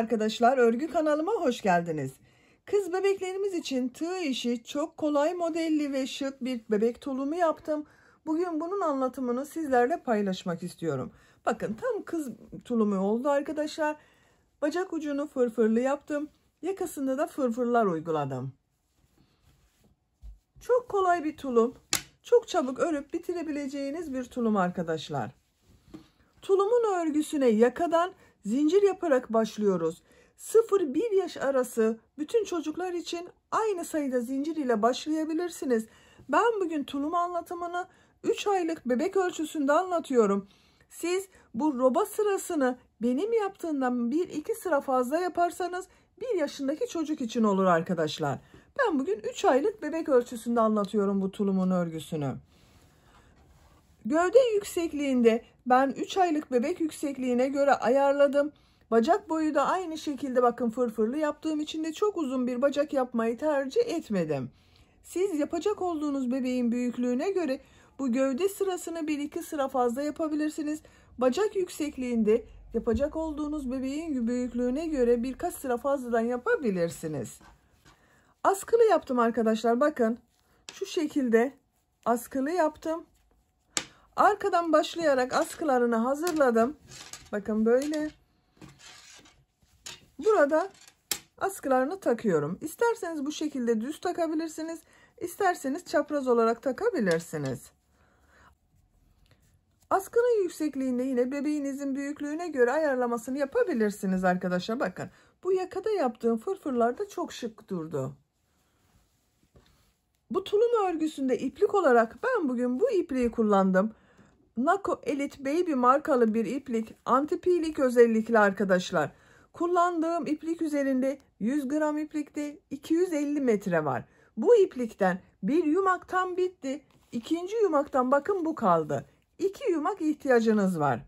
arkadaşlar, örgü kanalıma hoş geldiniz. Kız bebeklerimiz için tığ işi çok kolay modelli ve şık bir bebek tulumu yaptım. Bugün bunun anlatımını sizlerle paylaşmak istiyorum. Bakın tam kız tulumu oldu arkadaşlar. Bacak ucunu fırfırlı yaptım. Yakasında da fırfırlar uyguladım. Çok kolay bir tulum. Çok çabuk örüp bitirebileceğiniz bir tulum arkadaşlar. Tulumun örgüsüne yakadan Zincir yaparak başlıyoruz. 0-1 yaş arası bütün çocuklar için aynı sayıda zincir ile başlayabilirsiniz. Ben bugün tulum anlatımını 3 aylık bebek ölçüsünde anlatıyorum. Siz bu roba sırasını benim yaptığından 1-2 sıra fazla yaparsanız 1 yaşındaki çocuk için olur arkadaşlar. Ben bugün 3 aylık bebek ölçüsünde anlatıyorum bu tulumun örgüsünü. Gövde yüksekliğinde ben 3 aylık bebek yüksekliğine göre ayarladım. Bacak boyu da aynı şekilde bakın fırfırlı yaptığım için de çok uzun bir bacak yapmayı tercih etmedim. Siz yapacak olduğunuz bebeğin büyüklüğüne göre bu gövde sırasını 1-2 sıra fazla yapabilirsiniz. Bacak yüksekliğinde yapacak olduğunuz bebeğin büyüklüğüne göre birkaç sıra fazladan yapabilirsiniz. Askılı yaptım arkadaşlar bakın. Şu şekilde askılı yaptım. Arkadan başlayarak askılarını hazırladım. Bakın böyle. Burada askılarını takıyorum. İsterseniz bu şekilde düz takabilirsiniz. İsterseniz çapraz olarak takabilirsiniz. Askının yüksekliğini yine bebeğinizin büyüklüğüne göre ayarlamasını yapabilirsiniz arkadaşlar. Bakın bu yakada yaptığım fırfırlarda çok şık durdu. Bu tulum örgüsünde iplik olarak ben bugün bu ipliği kullandım. Nako Elite Baby markalı bir iplik anti antipilik özellikli arkadaşlar. Kullandığım iplik üzerinde 100 gram iplikte 250 metre var. Bu iplikten bir yumak tam bitti. İkinci yumaktan bakın bu kaldı. İki yumak ihtiyacınız var.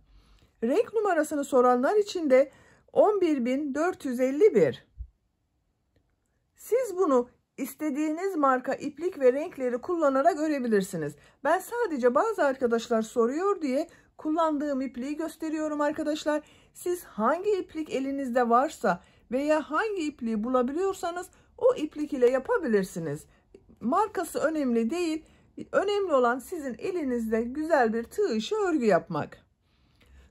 Renk numarasını soranlar için de 11451. Siz bunu İstediğiniz marka iplik ve renkleri kullanarak örebilirsiniz. Ben sadece bazı arkadaşlar soruyor diye kullandığım ipliği gösteriyorum arkadaşlar. Siz hangi iplik elinizde varsa veya hangi ipliği bulabiliyorsanız o iplik ile yapabilirsiniz. Markası önemli değil. Önemli olan sizin elinizde güzel bir tığ işi örgü yapmak.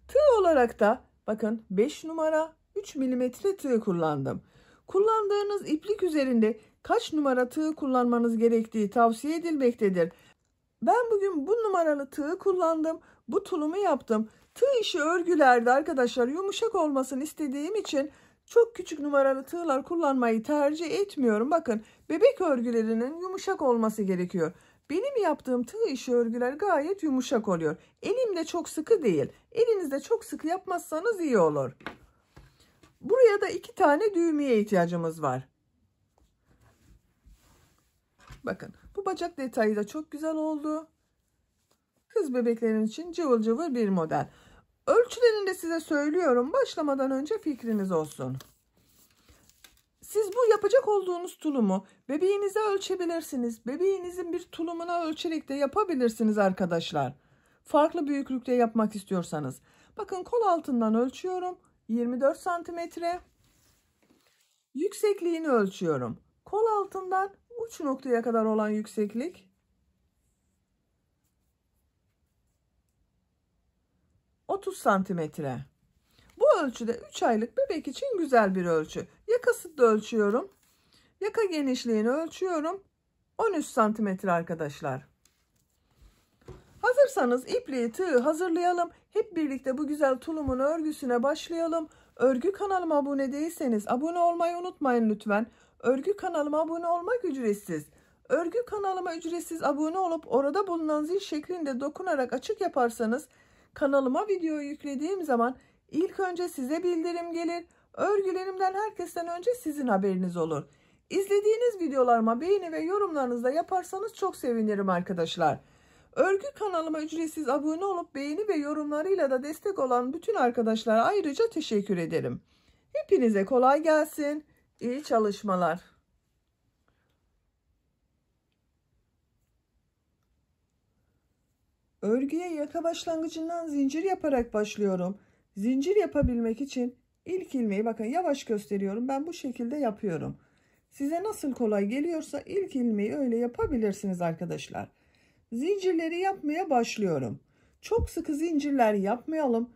Tığ olarak da bakın 5 numara 3 milimetre tığ kullandım. Kullandığınız iplik üzerinde kaç numara tığ kullanmanız gerektiği tavsiye edilmektedir. Ben bugün bu numaralı tığı kullandım. Bu tulumu yaptım. Tığ işi örgülerde arkadaşlar yumuşak olmasını istediğim için çok küçük numaralı tığlar kullanmayı tercih etmiyorum. Bakın bebek örgülerinin yumuşak olması gerekiyor. Benim yaptığım tığ işi örgüler gayet yumuşak oluyor. Elimde çok sıkı değil. Elinizde çok sıkı yapmazsanız iyi olur. Buraya da iki tane düğmeye ihtiyacımız var. Bakın bu bacak detayı da çok güzel oldu. Kız bebeklerin için cıvıl cıvıl bir model. Ölçülerini de size söylüyorum. Başlamadan önce fikriniz olsun. Siz bu yapacak olduğunuz tulumu bebeğinize ölçebilirsiniz. Bebeğinizin bir tulumuna ölçerek de yapabilirsiniz arkadaşlar. Farklı büyüklükte yapmak istiyorsanız. Bakın kol altından ölçüyorum. 24 santimetre. Yüksekliğini ölçüyorum. Kol altından uç noktaya kadar olan yükseklik otuz santimetre. Bu ölçüde 3 aylık bebek için güzel bir ölçü. Yakası da ölçüyorum. Yaka genişliğini ölçüyorum. 13 santimetre arkadaşlar. Hazırsanız ipliği tığı hazırlayalım. Hep birlikte bu güzel tulumun örgüsüne başlayalım. Örgü kanalıma abone değilseniz abone olmayı unutmayın lütfen. Örgü kanalıma abone olmak ücretsiz. Örgü kanalıma ücretsiz abone olup orada bulunan zil şeklinde dokunarak açık yaparsanız kanalıma video yüklediğim zaman ilk önce size bildirim gelir. Örgülerimden herkesten önce sizin haberiniz olur. İzlediğiniz videolarıma beğeni ve yorumlarınızda yaparsanız çok sevinirim arkadaşlar. Örgü kanalıma ücretsiz abone olup beğeni ve yorumlarıyla da destek olan bütün arkadaşlara ayrıca teşekkür ederim. Hepinize kolay gelsin. İyi çalışmalar. Örgüye yaka başlangıcından zincir yaparak başlıyorum. Zincir yapabilmek için ilk ilmeği bakın yavaş gösteriyorum. Ben bu şekilde yapıyorum. Size nasıl kolay geliyorsa ilk ilmeği öyle yapabilirsiniz arkadaşlar. Zincirleri yapmaya başlıyorum. Çok sıkı zincirler yapmayalım.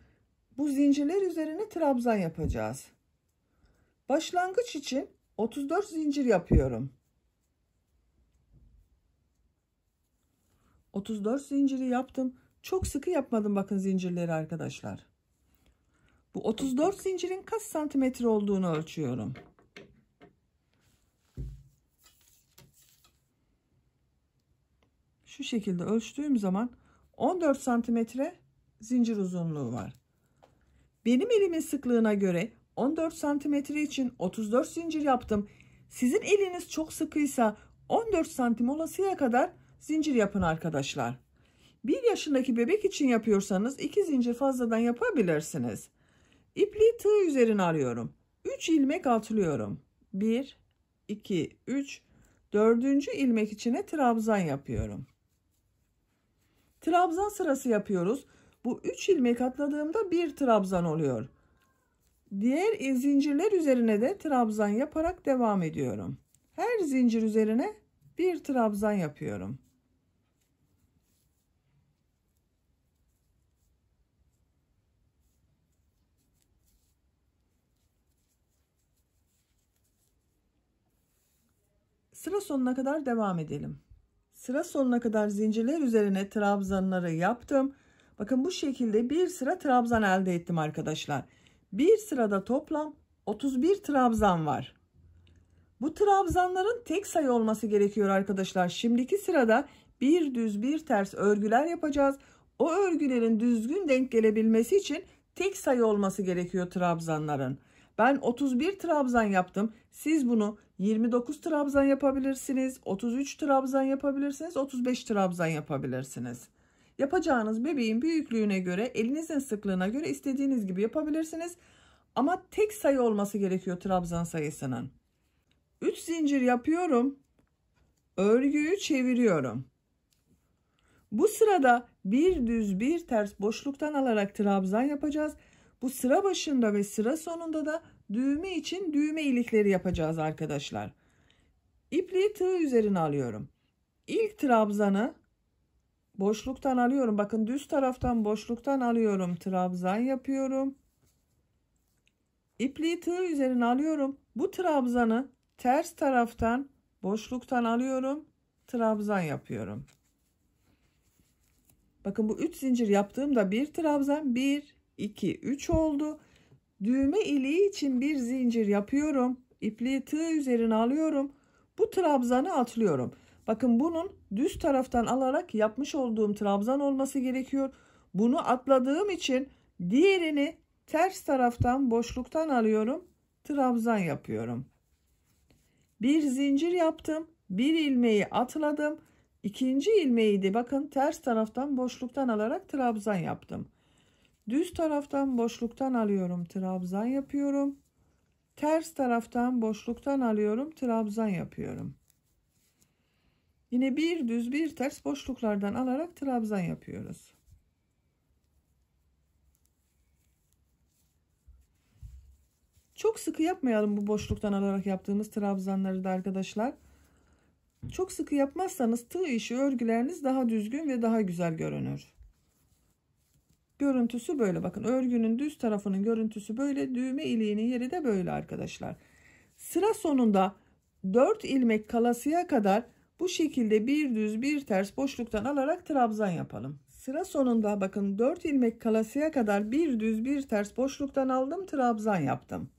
Bu zincirler üzerine trabzan yapacağız. Başlangıç için 34 zincir yapıyorum. 34 zinciri yaptım. Çok sıkı yapmadım bakın zincirleri arkadaşlar. Bu 34 zincirin kaç santimetre olduğunu ölçüyorum. Şu şekilde ölçtüğüm zaman 14 santimetre zincir uzunluğu var. Benim elimin sıklığına göre 14 santimetre için 34 zincir yaptım. Sizin eliniz çok sıkıysa 14 santim olasıya kadar zincir yapın arkadaşlar. 1 yaşındaki bebek için yapıyorsanız 2 zincir fazladan yapabilirsiniz. İpliği tığ üzerine alıyorum. 3 ilmek atlıyorum. 1, 2, 3, 4. ilmek içine trabzan yapıyorum. Trabzan sırası yapıyoruz. Bu 3 ilmek atladığımda bir trabzan oluyor. Diğer zincirler üzerine de trabzan yaparak devam ediyorum. Her zincir üzerine bir trabzan yapıyorum. Sıra sonuna kadar devam edelim. Sıra sonuna kadar zincirler üzerine trabzanları yaptım. Bakın bu şekilde bir sıra trabzan elde ettim arkadaşlar. Arkadaşlar. Bir sırada toplam 31 trabzan var. Bu trabzanların tek sayı olması gerekiyor arkadaşlar. Şimdiki sırada bir düz bir ters örgüler yapacağız. O örgülerin düzgün denk gelebilmesi için tek sayı olması gerekiyor trabzanların. Ben 31 trabzan yaptım. Siz bunu 29 trabzan yapabilirsiniz, 33 trabzan yapabilirsiniz, 35 trabzan yapabilirsiniz. Yapacağınız bebeğin büyüklüğüne göre, elinizin sıklığına göre istediğiniz gibi yapabilirsiniz. Ama tek sayı olması gerekiyor trabzan sayısının. 3 zincir yapıyorum. Örgüyü çeviriyorum. Bu sırada bir düz bir ters boşluktan alarak trabzan yapacağız. Bu sıra başında ve sıra sonunda da düğme için düğme ilikleri yapacağız arkadaşlar. İpliği tığ üzerine alıyorum. İlk trabzanı boşluktan alıyorum. Bakın düz taraftan boşluktan alıyorum. Trabzan yapıyorum. İpliği tığ üzerine alıyorum. Bu trabzanı ters taraftan boşluktan alıyorum. Trabzan yapıyorum. Bakın bu 3 zincir yaptığımda bir trabzan 1 2 3 oldu. Düğme iliği için bir zincir yapıyorum. İpliği tığ üzerine alıyorum. Bu trabzanı atlıyorum. Bakın bunun düz taraftan alarak yapmış olduğum trabzan olması gerekiyor. Bunu atladığım için diğerini ters taraftan boşluktan alıyorum. Trabzan yapıyorum. Bir zincir yaptım. Bir ilmeği atladım. İkinci ilmeği de bakın ters taraftan boşluktan alarak trabzan yaptım. Düz taraftan boşluktan alıyorum. Trabzan yapıyorum. Ters taraftan boşluktan alıyorum. Trabzan yapıyorum. Yine bir düz bir ters boşluklardan alarak trabzan yapıyoruz. Çok sıkı yapmayalım bu boşluktan alarak yaptığımız trabzanları da arkadaşlar. Çok sıkı yapmazsanız tığ işi örgüleriniz daha düzgün ve daha güzel görünür. Görüntüsü böyle bakın örgünün düz tarafının görüntüsü böyle düğme iliğinin yeri de böyle arkadaşlar. Sıra sonunda 4 ilmek kalasıya kadar bu şekilde bir düz bir ters boşluktan alarak trabzan yapalım. Sıra sonunda bakın 4 ilmek kalasıya kadar bir düz bir ters boşluktan aldım trabzan yaptım.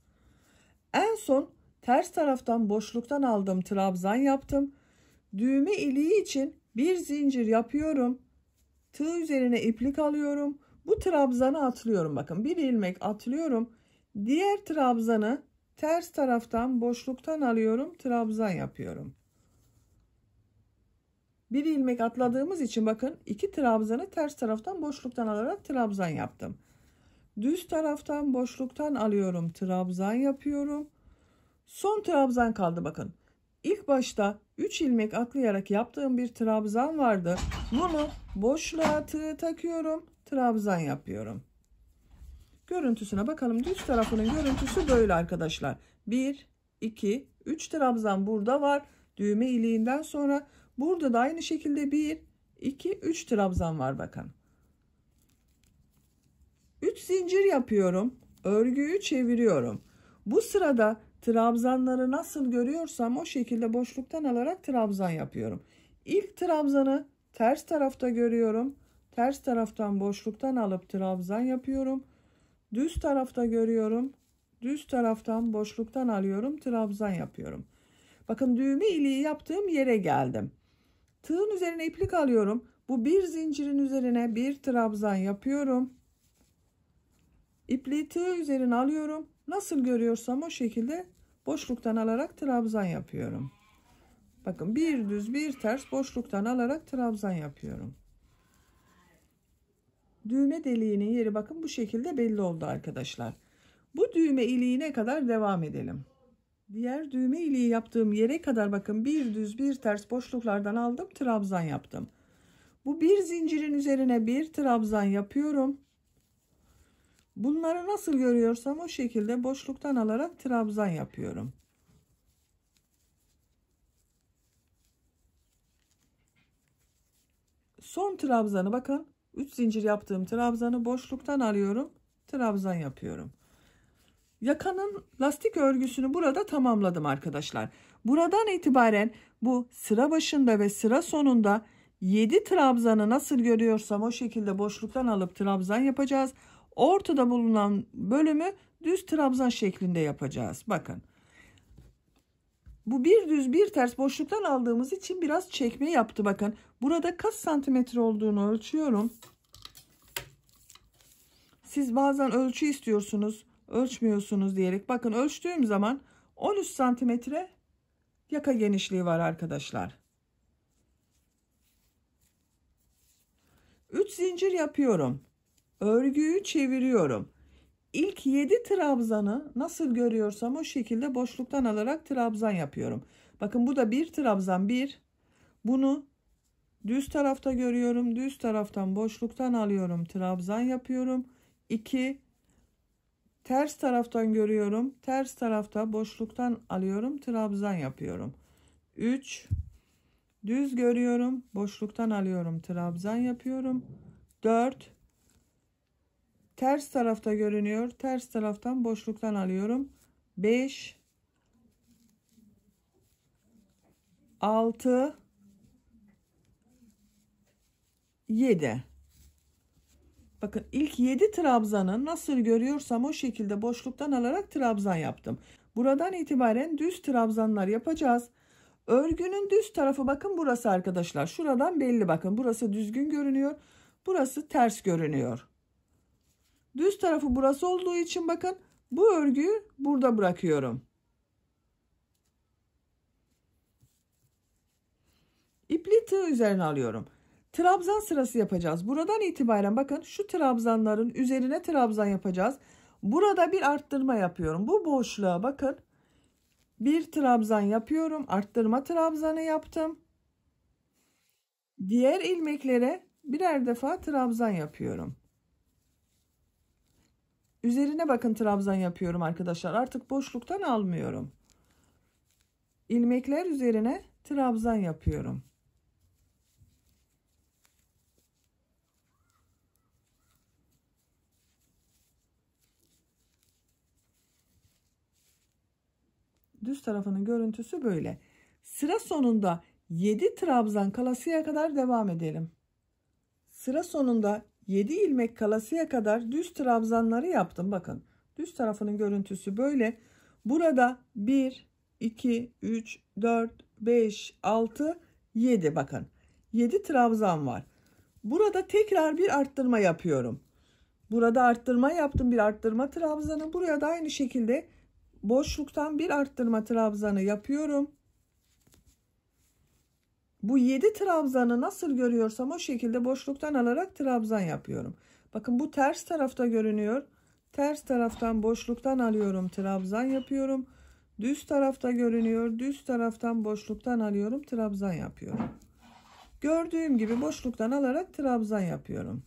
En son ters taraftan boşluktan aldım trabzan yaptım. Düğme iliği için bir zincir yapıyorum. Tığ üzerine iplik alıyorum. Bu trabzanı atlıyorum bakın bir ilmek atlıyorum. Diğer trabzanı ters taraftan boşluktan alıyorum trabzan yapıyorum bir ilmek atladığımız için bakın iki trabzanı ters taraftan boşluktan alarak trabzan yaptım. Düz taraftan boşluktan alıyorum trabzan yapıyorum. Son trabzan kaldı bakın. İlk başta 3 ilmek atlayarak yaptığım bir trabzan vardı. Bunu boşluğa tığı takıyorum. Trabzan yapıyorum. Görüntüsüne bakalım. Düz tarafının görüntüsü böyle arkadaşlar. 1, 2, 3 trabzan burada var. Düğme iliğinden sonra Burada da aynı şekilde 1, 2, 3 trabzan var bakın. 3 zincir yapıyorum. Örgüyü çeviriyorum. Bu sırada trabzanları nasıl görüyorsam o şekilde boşluktan alarak trabzan yapıyorum. İlk trabzanı ters tarafta görüyorum. Ters taraftan boşluktan alıp trabzan yapıyorum. Düz tarafta görüyorum. Düz taraftan boşluktan alıyorum. Trabzan yapıyorum. Bakın düğme iliği yaptığım yere geldim. Tığın üzerine iplik alıyorum. Bu bir zincirin üzerine bir trabzan yapıyorum. İpliği tığ üzerine alıyorum. Nasıl görüyorsam o şekilde boşluktan alarak trabzan yapıyorum. Bakın bir düz bir ters boşluktan alarak trabzan yapıyorum. Düğme deliğinin yeri bakın bu şekilde belli oldu arkadaşlar. Bu düğme iliğine kadar devam edelim. Diğer düğme iliği yaptığım yere kadar bakın bir düz bir ters boşluklardan aldım trabzan yaptım. Bu bir zincirin üzerine bir trabzan yapıyorum. Bunları nasıl görüyorsam o şekilde boşluktan alarak trabzan yapıyorum. Son trabzanı bakın 3 zincir yaptığım trabzanı boşluktan alıyorum. Trabzan yapıyorum yakanın lastik örgüsünü burada tamamladım arkadaşlar. Buradan itibaren bu sıra başında ve sıra sonunda 7 trabzanı nasıl görüyorsam o şekilde boşluktan alıp trabzan yapacağız. Ortada bulunan bölümü düz trabzan şeklinde yapacağız. Bakın. Bu bir düz bir ters boşluktan aldığımız için biraz çekme yaptı bakın. Burada kaç santimetre olduğunu ölçüyorum. Siz bazen ölçü istiyorsunuz ölçmüyorsunuz diyerek bakın ölçtüğüm zaman 13 santimetre yaka genişliği var arkadaşlar. 3 zincir yapıyorum. Örgüyü çeviriyorum. İlk 7 trabzanı nasıl görüyorsam o şekilde boşluktan alarak trabzan yapıyorum. Bakın bu da bir trabzan bir. Bunu düz tarafta görüyorum. Düz taraftan boşluktan alıyorum. Trabzan yapıyorum. 2 Ters taraftan görüyorum. Ters tarafta boşluktan alıyorum. Trabzan yapıyorum. 3 düz görüyorum. Boşluktan alıyorum. Trabzan yapıyorum. 4 ters tarafta görünüyor. Ters taraftan boşluktan alıyorum. 5 6 7 Bakın ilk 7 trabzanı nasıl görüyorsam o şekilde boşluktan alarak trabzan yaptım. Buradan itibaren düz trabzanlar yapacağız. Örgünün düz tarafı bakın burası arkadaşlar. Şuradan belli bakın. Burası düzgün görünüyor. Burası ters görünüyor. Düz tarafı burası olduğu için bakın bu örgüyü burada bırakıyorum. İpli tığ üzerine alıyorum. Trabzan sırası yapacağız. Buradan itibaren bakın şu trabzanların üzerine trabzan yapacağız. Burada bir arttırma yapıyorum. Bu boşluğa bakın. Bir trabzan yapıyorum. Arttırma trabzanı yaptım. Diğer ilmeklere birer defa trabzan yapıyorum. Üzerine bakın trabzan yapıyorum arkadaşlar. Artık boşluktan almıyorum. İlmekler üzerine trabzan yapıyorum. düz tarafının görüntüsü böyle. Sıra sonunda 7 trabzan kalasıya kadar devam edelim. Sıra sonunda 7 ilmek kalasıya kadar düz trabzanları yaptım. Bakın düz tarafının görüntüsü böyle. Burada 1, 2, 3, 4, 5, 6, 7 bakın. 7 trabzan var. Burada tekrar bir arttırma yapıyorum. Burada arttırma yaptım bir arttırma trabzanı. Buraya da aynı şekilde boşluktan bir arttırma trabzanı yapıyorum. Bu 7 trabzanı nasıl görüyorsam o şekilde boşluktan alarak trabzan yapıyorum. Bakın bu ters tarafta görünüyor. Ters taraftan boşluktan alıyorum trabzan yapıyorum. Düz tarafta görünüyor. Düz taraftan boşluktan alıyorum trabzan yapıyorum. Gördüğüm gibi boşluktan alarak trabzan yapıyorum.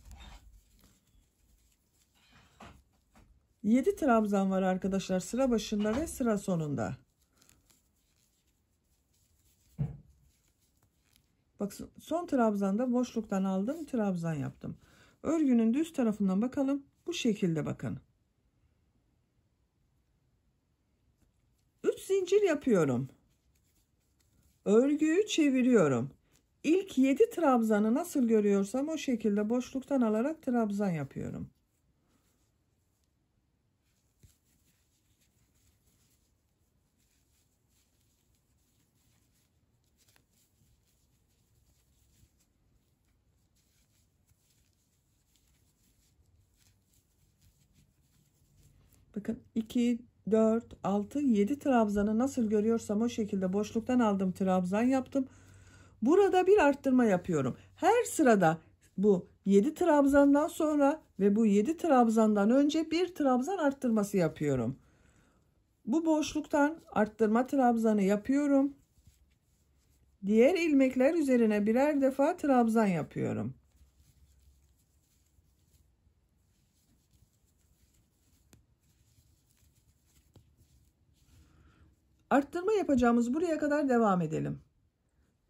7 trabzan var arkadaşlar sıra başında ve sıra sonunda. Bak son trabzanda boşluktan aldım trabzan yaptım. Örgünün düz tarafından bakalım. Bu şekilde bakın. 3 zincir yapıyorum. Örgüyü çeviriyorum. İlk 7 trabzanı nasıl görüyorsam o şekilde boşluktan alarak trabzan yapıyorum. Bakın 2, 4, 6, 7 trabzanı nasıl görüyorsam o şekilde boşluktan aldım trabzan yaptım. Burada bir arttırma yapıyorum. Her sırada bu 7 trabzandan sonra ve bu 7 trabzandan önce bir trabzan arttırması yapıyorum. Bu boşluktan arttırma trabzanı yapıyorum. Diğer ilmekler üzerine birer defa trabzan yapıyorum. Arttırma yapacağımız buraya kadar devam edelim.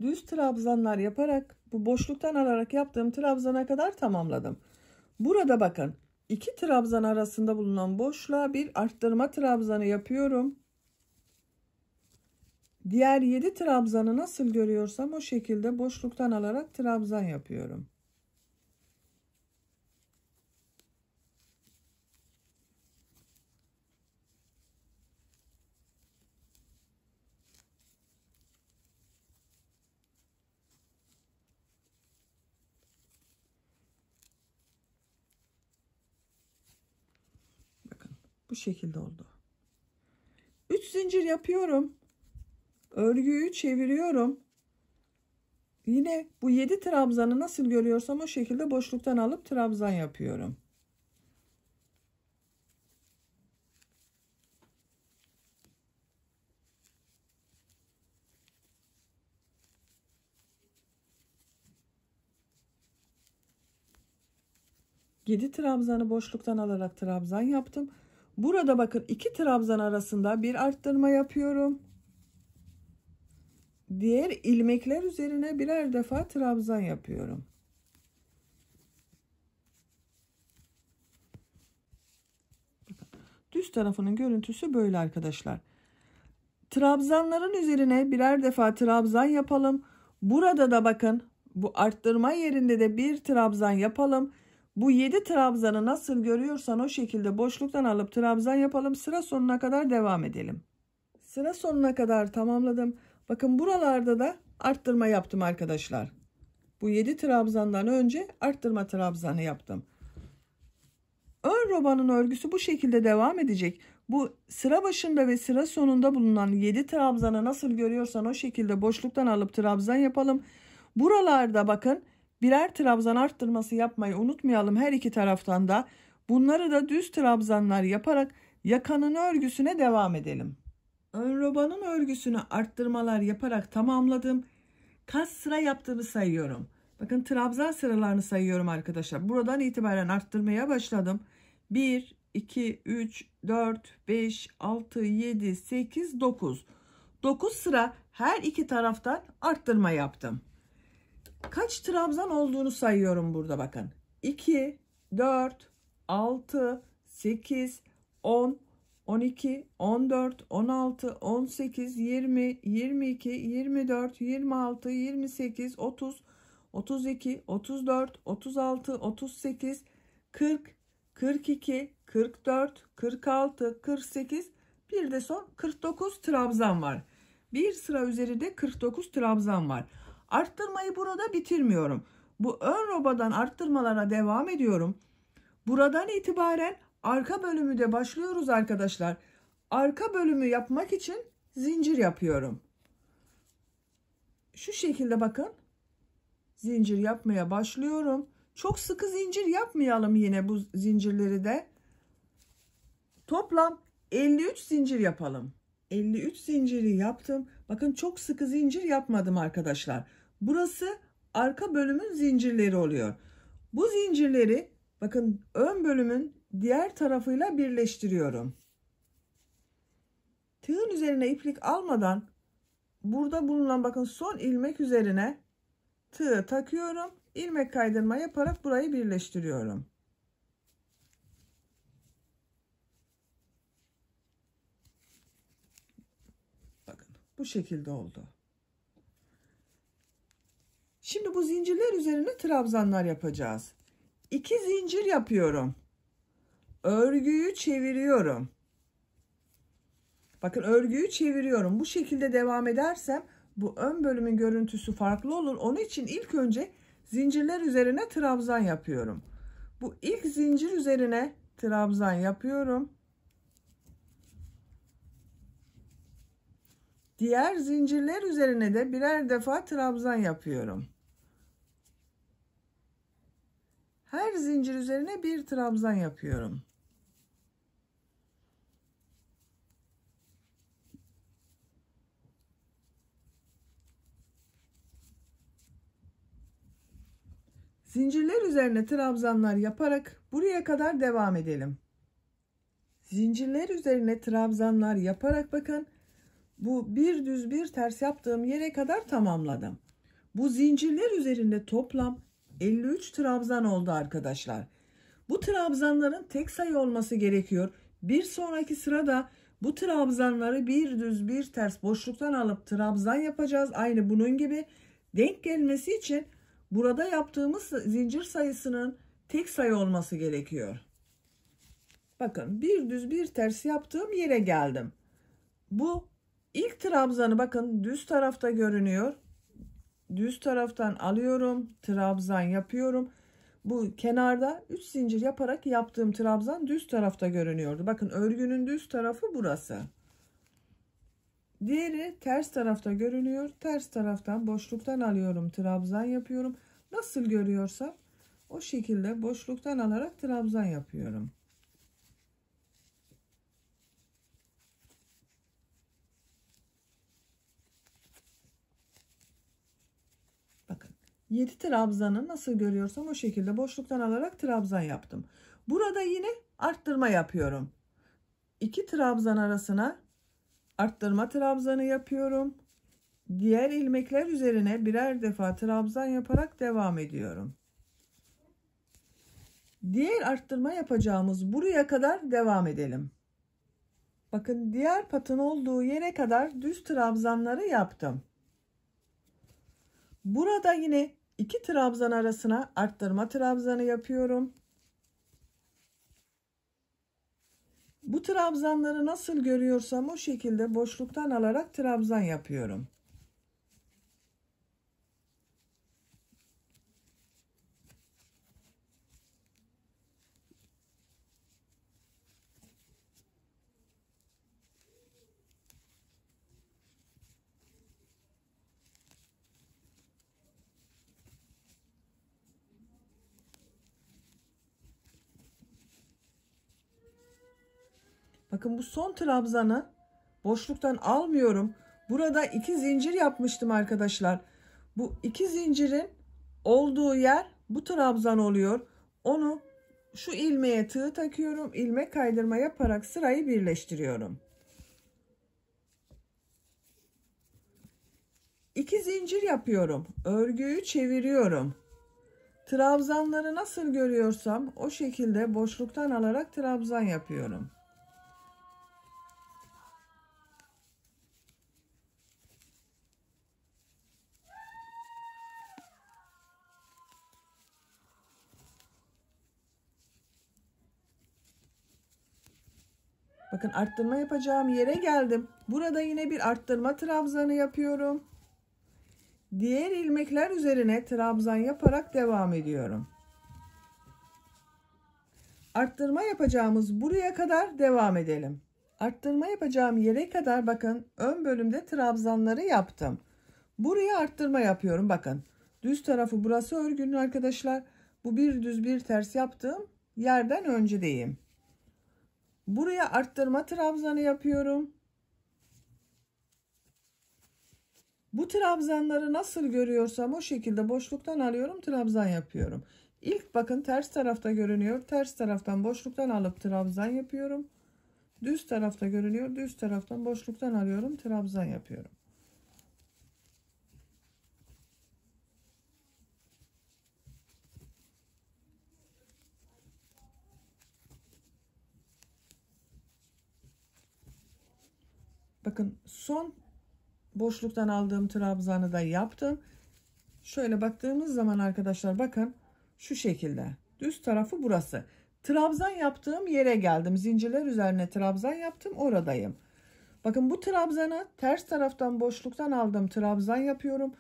Düz trabzanlar yaparak bu boşluktan alarak yaptığım trabzana kadar tamamladım. Burada bakın iki trabzan arasında bulunan boşluğa bir arttırma trabzanı yapıyorum. Diğer 7 trabzanı nasıl görüyorsam o şekilde boşluktan alarak trabzan yapıyorum. şekilde oldu. 3 zincir yapıyorum. Örgüyü çeviriyorum. Yine bu 7 trabzanı nasıl görüyorsam o şekilde boşluktan alıp trabzan yapıyorum. Yedi trabzanı boşluktan alarak trabzan yaptım. Burada bakın iki trabzan arasında bir arttırma yapıyorum. Diğer ilmekler üzerine birer defa trabzan yapıyorum. Düz tarafının görüntüsü böyle arkadaşlar. Trabzanların üzerine birer defa trabzan yapalım. Burada da bakın bu arttırma yerinde de bir trabzan yapalım. Bu 7 trabzanı nasıl görüyorsan o şekilde boşluktan alıp trabzan yapalım. Sıra sonuna kadar devam edelim. Sıra sonuna kadar tamamladım. Bakın buralarda da arttırma yaptım arkadaşlar. Bu 7 trabzandan önce arttırma trabzanı yaptım. Ön robanın örgüsü bu şekilde devam edecek. Bu sıra başında ve sıra sonunda bulunan 7 trabzanı nasıl görüyorsan o şekilde boşluktan alıp trabzan yapalım. Buralarda bakın birer trabzan arttırması yapmayı unutmayalım her iki taraftan da. Bunları da düz trabzanlar yaparak yakanın örgüsüne devam edelim. Ön robanın örgüsünü arttırmalar yaparak tamamladım. Kas sıra yaptığımı sayıyorum. Bakın trabzan sıralarını sayıyorum arkadaşlar. Buradan itibaren arttırmaya başladım. 1, 2, 3, 4, 5, 6, 7, 8, 9. 9 sıra her iki taraftan arttırma yaptım. Kaç trabzan olduğunu sayıyorum burada bakın. 2, 4, 6, 8, 10, 12, 14, 16, 18, 20, 22, 24, 26, 28, 30, 32, 34, 36, 38, 40, 42, 44, 46, 48 bir de son 49 trabzan var. Bir sıra üzerinde 49 trabzan var. Arttırmayı burada bitirmiyorum. Bu ön robadan arttırmalara devam ediyorum. Buradan itibaren arka bölümü de başlıyoruz arkadaşlar. Arka bölümü yapmak için zincir yapıyorum. Şu şekilde bakın. Zincir yapmaya başlıyorum. Çok sıkı zincir yapmayalım yine bu zincirleri de. Toplam 53 zincir yapalım. 53 zinciri yaptım. Bakın çok sıkı zincir yapmadım arkadaşlar. Burası arka bölümün zincirleri oluyor. Bu zincirleri bakın ön bölümün diğer tarafıyla birleştiriyorum. Tığın üzerine iplik almadan burada bulunan bakın son ilmek üzerine tığı takıyorum. ilmek kaydırma yaparak burayı birleştiriyorum. Bakın bu şekilde oldu. Şimdi bu zincirler üzerine trabzanlar yapacağız. İki zincir yapıyorum. Örgüyü çeviriyorum. Bakın örgüyü çeviriyorum. Bu şekilde devam edersem bu ön bölümün görüntüsü farklı olur. Onun için ilk önce zincirler üzerine trabzan yapıyorum. Bu ilk zincir üzerine trabzan yapıyorum. Diğer zincirler üzerine de birer defa trabzan yapıyorum. her zincir üzerine bir trabzan yapıyorum. Zincirler üzerine trabzanlar yaparak buraya kadar devam edelim. Zincirler üzerine trabzanlar yaparak bakın bu bir düz bir ters yaptığım yere kadar tamamladım. Bu zincirler üzerinde toplam 53 trabzan oldu arkadaşlar. Bu trabzanların tek sayı olması gerekiyor. Bir sonraki sırada bu trabzanları bir düz bir ters boşluktan alıp trabzan yapacağız. Aynı bunun gibi denk gelmesi için burada yaptığımız zincir sayısının tek sayı olması gerekiyor. Bakın bir düz bir ters yaptığım yere geldim. Bu ilk trabzanı bakın düz tarafta görünüyor düz taraftan alıyorum. Trabzan yapıyorum. Bu kenarda 3 zincir yaparak yaptığım trabzan düz tarafta görünüyordu. Bakın örgünün düz tarafı burası. Diğeri ters tarafta görünüyor. Ters taraftan boşluktan alıyorum. Trabzan yapıyorum. Nasıl görüyorsam o şekilde boşluktan alarak trabzan yapıyorum. 7 trabzanı nasıl görüyorsam o şekilde boşluktan alarak trabzan yaptım. Burada yine arttırma yapıyorum. 2 trabzan arasına arttırma trabzanı yapıyorum. Diğer ilmekler üzerine birer defa trabzan yaparak devam ediyorum. Diğer arttırma yapacağımız buraya kadar devam edelim. Bakın diğer patın olduğu yere kadar düz trabzanları yaptım. Burada yine iki trabzan arasına arttırma trabzanı yapıyorum. Bu trabzanları nasıl görüyorsam o şekilde boşluktan alarak trabzan yapıyorum. Bakın bu son trabzanı boşluktan almıyorum. Burada iki zincir yapmıştım arkadaşlar. Bu iki zincirin olduğu yer bu trabzan oluyor. Onu şu ilmeğe tığ takıyorum. ilmek kaydırma yaparak sırayı birleştiriyorum. İki zincir yapıyorum. Örgüyü çeviriyorum. Trabzanları nasıl görüyorsam o şekilde boşluktan alarak trabzan yapıyorum. Bakın arttırma yapacağım yere geldim. Burada yine bir arttırma trabzanı yapıyorum. Diğer ilmekler üzerine trabzan yaparak devam ediyorum. Arttırma yapacağımız buraya kadar devam edelim. Arttırma yapacağım yere kadar bakın ön bölümde trabzanları yaptım. Buraya arttırma yapıyorum bakın. Düz tarafı burası örgünün arkadaşlar. Bu bir düz bir ters yaptığım yerden öncedeyim. Buraya arttırma trabzanı yapıyorum. Bu trabzanları nasıl görüyorsam o şekilde boşluktan alıyorum trabzan yapıyorum. İlk bakın ters tarafta görünüyor. Ters taraftan boşluktan alıp trabzan yapıyorum. Düz tarafta görünüyor. Düz taraftan boşluktan alıyorum. Trabzan yapıyorum. Bakın son boşluktan aldığım trabzanı da yaptım. Şöyle baktığımız zaman arkadaşlar bakın şu şekilde. Düz tarafı burası. Trabzan yaptığım yere geldim. Zincirler üzerine trabzan yaptım. Oradayım. Bakın bu trabzanı ters taraftan boşluktan aldım. Trabzan yapıyorum.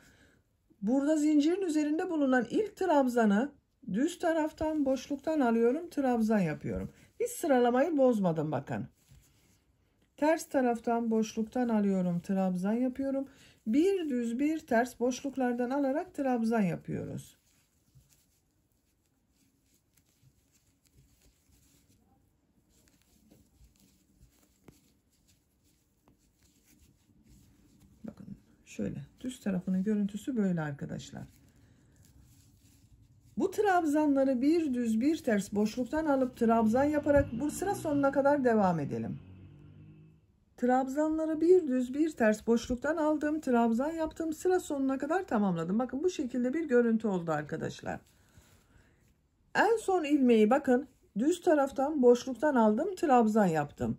Burada zincirin üzerinde bulunan ilk trabzanı düz taraftan boşluktan alıyorum. Trabzan yapıyorum. Hiç sıralamayı bozmadım bakın. Ters taraftan boşluktan alıyorum trabzan yapıyorum. Bir düz bir ters boşluklardan alarak trabzan yapıyoruz. Bakın şöyle düz tarafının görüntüsü böyle arkadaşlar. Bu trabzanları bir düz bir ters boşluktan alıp trabzan yaparak bu sıra sonuna kadar devam edelim. Trabzanları bir düz bir ters boşluktan aldım, trabzan yaptım sıra sonuna kadar tamamladım. Bakın bu şekilde bir görüntü oldu arkadaşlar. En son ilmeği bakın düz taraftan boşluktan aldım trabzan yaptım.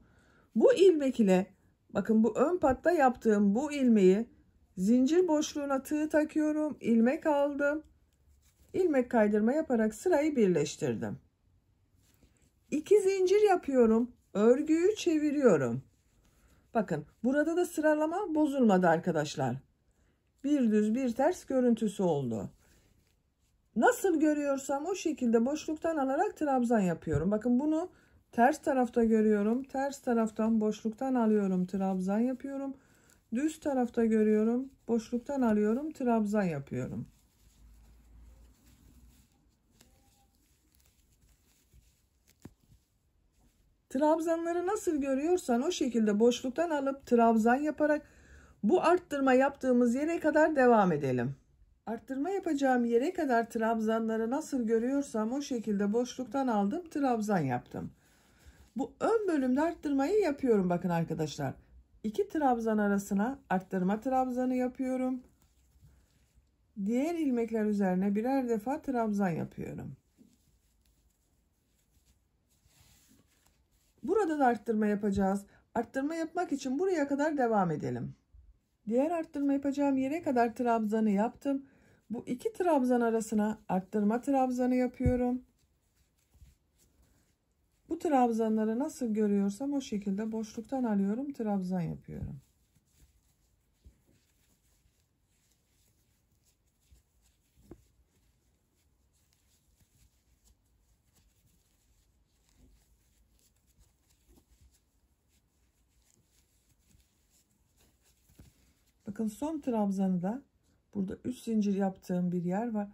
Bu ilmek ile bakın bu ön patta yaptığım bu ilmeği zincir boşluğuna tığ takıyorum. ilmek aldım. ilmek kaydırma yaparak sırayı birleştirdim. İki zincir yapıyorum. Örgüyü çeviriyorum. Bakın burada da sıralama bozulmadı arkadaşlar. Bir düz bir ters görüntüsü oldu. Nasıl görüyorsam o şekilde boşluktan alarak trabzan yapıyorum. Bakın bunu ters tarafta görüyorum. Ters taraftan boşluktan alıyorum trabzan yapıyorum. Düz tarafta görüyorum. Boşluktan alıyorum trabzan yapıyorum. Trabzanları nasıl görüyorsan o şekilde boşluktan alıp trabzan yaparak bu arttırma yaptığımız yere kadar devam edelim. Arttırma yapacağım yere kadar trabzanları nasıl görüyorsam o şekilde boşluktan aldım trabzan yaptım. Bu ön bölümde arttırmayı yapıyorum bakın arkadaşlar. İki trabzan arasına arttırma trabzanı yapıyorum. Diğer ilmekler üzerine birer defa trabzan yapıyorum. Burada da arttırma yapacağız. Arttırma yapmak için buraya kadar devam edelim. Diğer arttırma yapacağım yere kadar trabzanı yaptım. Bu iki trabzan arasına arttırma trabzanı yapıyorum. Bu trabzanları nasıl görüyorsam o şekilde boşluktan alıyorum trabzan yapıyorum. Bakın son trabzanı da burada 3 zincir yaptığım bir yer var.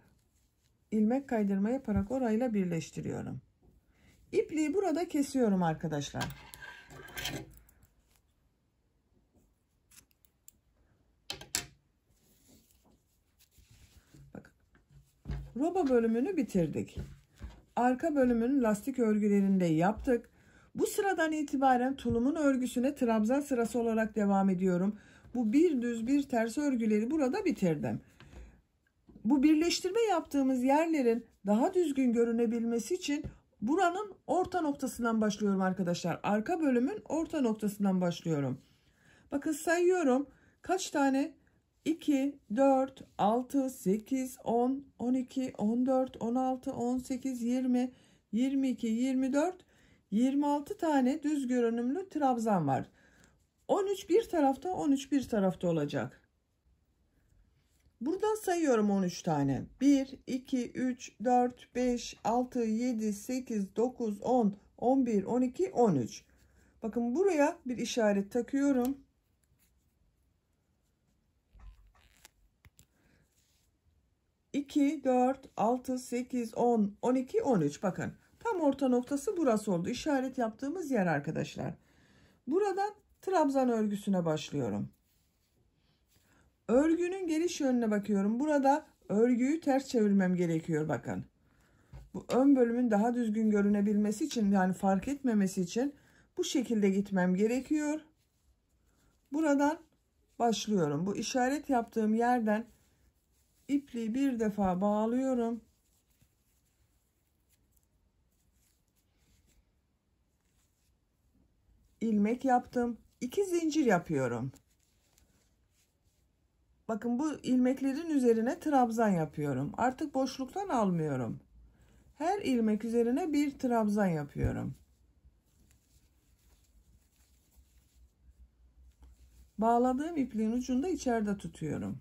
İlmek kaydırmayı yaparak orayla birleştiriyorum. İpliği burada kesiyorum arkadaşlar. Bakın. Roba bölümünü bitirdik. Arka bölümünün lastik örgülerini de yaptık. Bu sıradan itibaren tulumun örgüsüne trabzan sırası olarak devam ediyorum. Bu bir düz bir ters örgüleri burada bitirdim. Bu birleştirme yaptığımız yerlerin daha düzgün görünebilmesi için buranın orta noktasından başlıyorum arkadaşlar. Arka bölümün orta noktasından başlıyorum. Bakın sayıyorum. Kaç tane 2, 4, 6, 8, 10, 12, 14, 16, 18, 20, 22, 24, 26 tane düz görünümlü trabzan var. 13 bir tarafta 13 bir tarafta olacak. Buradan sayıyorum 13 tane. 1, 2, 3, 4, 5, 6, 7, 8, 9, 10, 11, 12, 13. Bakın buraya bir işaret takıyorum. İki, dört, altı, sekiz, on, on iki, on üç. Bakın tam orta noktası burası oldu. İşaret yaptığımız yer arkadaşlar. Buradan trabzan örgüsüne başlıyorum. Örgünün geliş yönüne bakıyorum. Burada örgüyü ters çevirmem gerekiyor bakın. Bu ön bölümün daha düzgün görünebilmesi için yani fark etmemesi için bu şekilde gitmem gerekiyor. Buradan başlıyorum. Bu işaret yaptığım yerden ipliği bir defa bağlıyorum. ilmek yaptım. 2 zincir yapıyorum. Bakın bu ilmeklerin üzerine trabzan yapıyorum. Artık boşluktan almıyorum. Her ilmek üzerine bir trabzan yapıyorum. Bağladığım ipliğin ucunu da içeride tutuyorum.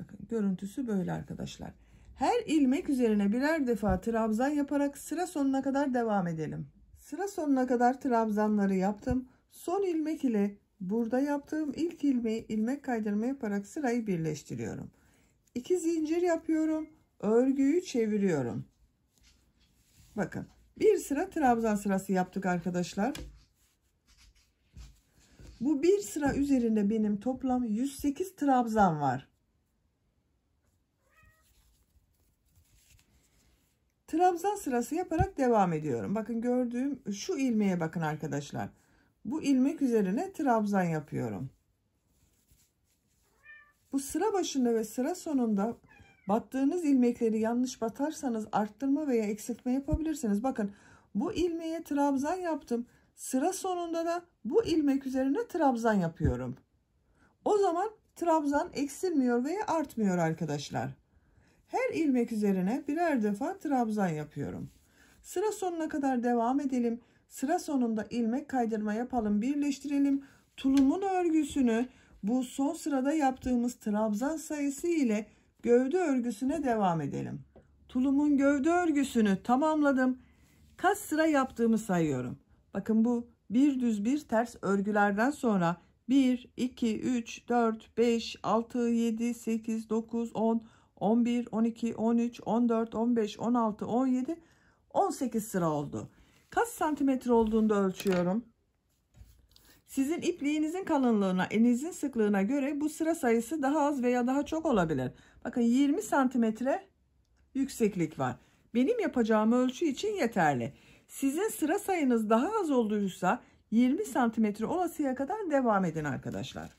Bakın görüntüsü böyle arkadaşlar. Her ilmek üzerine birer defa trabzan yaparak sıra sonuna kadar devam edelim. Sıra sonuna kadar trabzanları yaptım. Son ilmek ile burada yaptığım ilk ilmeği ilmek kaydırma yaparak sırayı birleştiriyorum. 2 zincir yapıyorum. Örgüyü çeviriyorum. Bakın bir sıra trabzan sırası yaptık arkadaşlar. Bu bir sıra üzerinde benim toplam 108 trabzan var. Trabzan sırası yaparak devam ediyorum. Bakın gördüğüm şu ilmeğe bakın arkadaşlar. Bu ilmek üzerine trabzan yapıyorum. Bu sıra başında ve sıra sonunda battığınız ilmekleri yanlış batarsanız arttırma veya eksiltme yapabilirsiniz. Bakın bu ilmeğe trabzan yaptım. Sıra sonunda da bu ilmek üzerine trabzan yapıyorum. O zaman trabzan eksilmiyor veya artmıyor arkadaşlar. Her ilmek üzerine birer defa trabzan yapıyorum. Sıra sonuna kadar devam edelim. Sıra sonunda ilmek kaydırma yapalım, birleştirelim. Tulumun örgüsünü bu son sırada yaptığımız trabzan sayısı ile gövde örgüsüne devam edelim. Tulumun gövde örgüsünü tamamladım. Kaç sıra yaptığımı sayıyorum. Bakın bu bir düz bir ters örgülerden sonra 1, 2, 3, 4, 5, 6, 7, 8, 9, 10, 11, 12, 13, 14, 15, 16, 17, 18 sıra oldu. Kaç santimetre olduğunda ölçüyorum. Sizin ipliğinizin kalınlığına, elinizin sıklığına göre bu sıra sayısı daha az veya daha çok olabilir. Bakın 20 santimetre yükseklik var. Benim yapacağım ölçü için yeterli. Sizin sıra sayınız daha az olduysa 20 santimetre olasıya kadar devam edin arkadaşlar.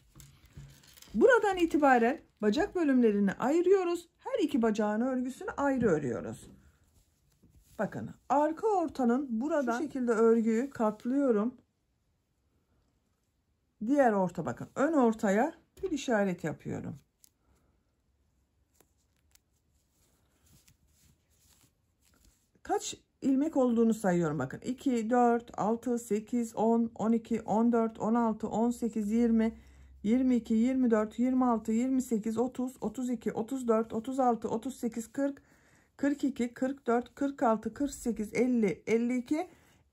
Buradan itibaren Bacak bölümlerini ayırıyoruz. Her iki bacağın örgüsünü ayrı örüyoruz. Bakın arka ortanın buradan şu şekilde örgüyü katlıyorum. Diğer orta bakın ön ortaya bir işaret yapıyorum. Kaç ilmek olduğunu sayıyorum bakın 2 4 6 8 10 12 14 16 18 20 22, 24, 26, 28, 30, 32, 34, 36, 38, 40, 42, 44, 46, 48, 50, 52,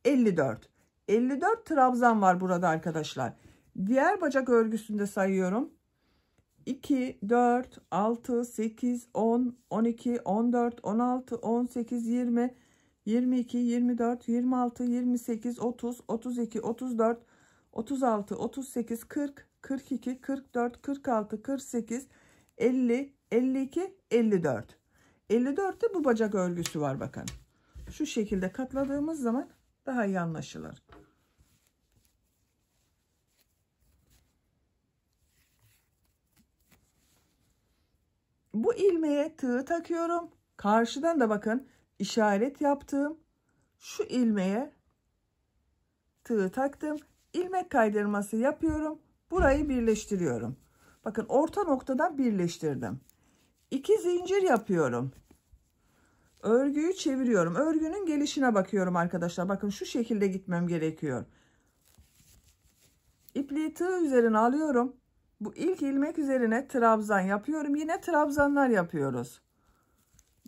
54. 54 trabzan var burada arkadaşlar. Diğer bacak örgüsünde sayıyorum. 2, 4, 6, 8, 10, 12, 14, 16, 18, 20, 22, 24, 26, 28, 30, 32, 34, 36, 38, 40, 42, 44, 46, 48, 50, 52, 54. 54'te bu bacak örgüsü var bakın. Şu şekilde katladığımız zaman daha iyi anlaşılır. Bu ilmeğe tığ takıyorum. Karşıdan da bakın işaret yaptım. şu ilmeğe tığı taktım. İlmek kaydırması yapıyorum. Burayı birleştiriyorum. Bakın orta noktadan birleştirdim. İki zincir yapıyorum. Örgüyü çeviriyorum. Örgünün gelişine bakıyorum arkadaşlar. Bakın şu şekilde gitmem gerekiyor. İpliği tığ üzerine alıyorum. Bu ilk ilmek üzerine trabzan yapıyorum. Yine trabzanlar yapıyoruz.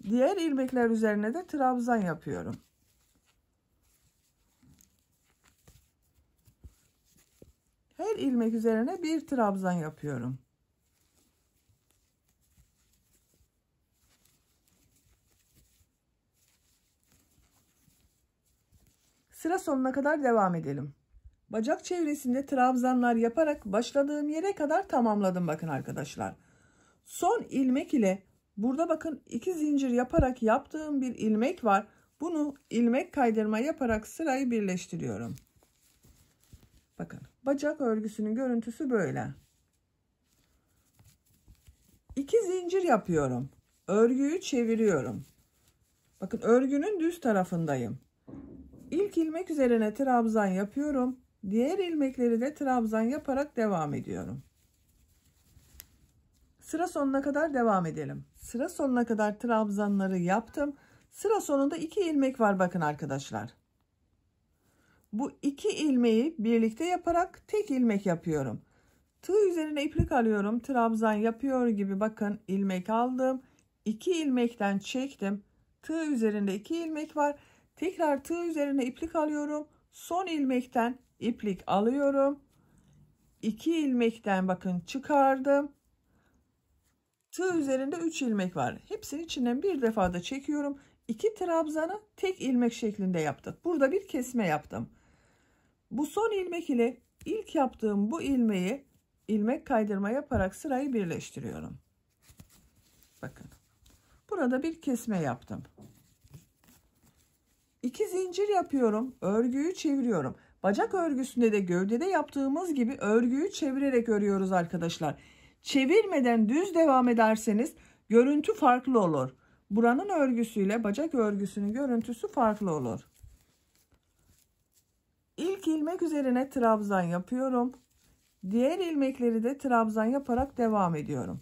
Diğer ilmekler üzerine de trabzan yapıyorum. her ilmek üzerine bir trabzan yapıyorum. Sıra sonuna kadar devam edelim. Bacak çevresinde trabzanlar yaparak başladığım yere kadar tamamladım bakın arkadaşlar. Son ilmek ile burada bakın iki zincir yaparak yaptığım bir ilmek var. Bunu ilmek kaydırma yaparak sırayı birleştiriyorum. Bakın. Bacak örgüsünün görüntüsü böyle. İki zincir yapıyorum. Örgüyü çeviriyorum. Bakın örgünün düz tarafındayım. İlk ilmek üzerine trabzan yapıyorum. Diğer ilmekleri de trabzan yaparak devam ediyorum. Sıra sonuna kadar devam edelim. Sıra sonuna kadar trabzanları yaptım. Sıra sonunda iki ilmek var bakın arkadaşlar. Bu iki ilmeği birlikte yaparak tek ilmek yapıyorum. Tığ üzerine iplik alıyorum. Trabzan yapıyor gibi bakın ilmek aldım. 2 ilmekten çektim. Tığ üzerinde 2 ilmek var. Tekrar tığ üzerine iplik alıyorum. Son ilmekten iplik alıyorum. 2 ilmekten bakın çıkardım. Tığ üzerinde 3 ilmek var. Hepsini içinden bir defada çekiyorum. 2 trabzanı tek ilmek şeklinde yaptık. Burada bir kesme yaptım. Bu son ilmek ile ilk yaptığım bu ilmeği ilmek kaydırma yaparak sırayı birleştiriyorum. Bakın. Burada bir kesme yaptım. İki zincir yapıyorum. Örgüyü çeviriyorum. Bacak örgüsünde de gövdede yaptığımız gibi örgüyü çevirerek örüyoruz arkadaşlar. Çevirmeden düz devam ederseniz görüntü farklı olur. Buranın örgüsüyle bacak örgüsünün görüntüsü farklı olur. İlk ilmek üzerine trabzan yapıyorum. Diğer ilmekleri de trabzan yaparak devam ediyorum.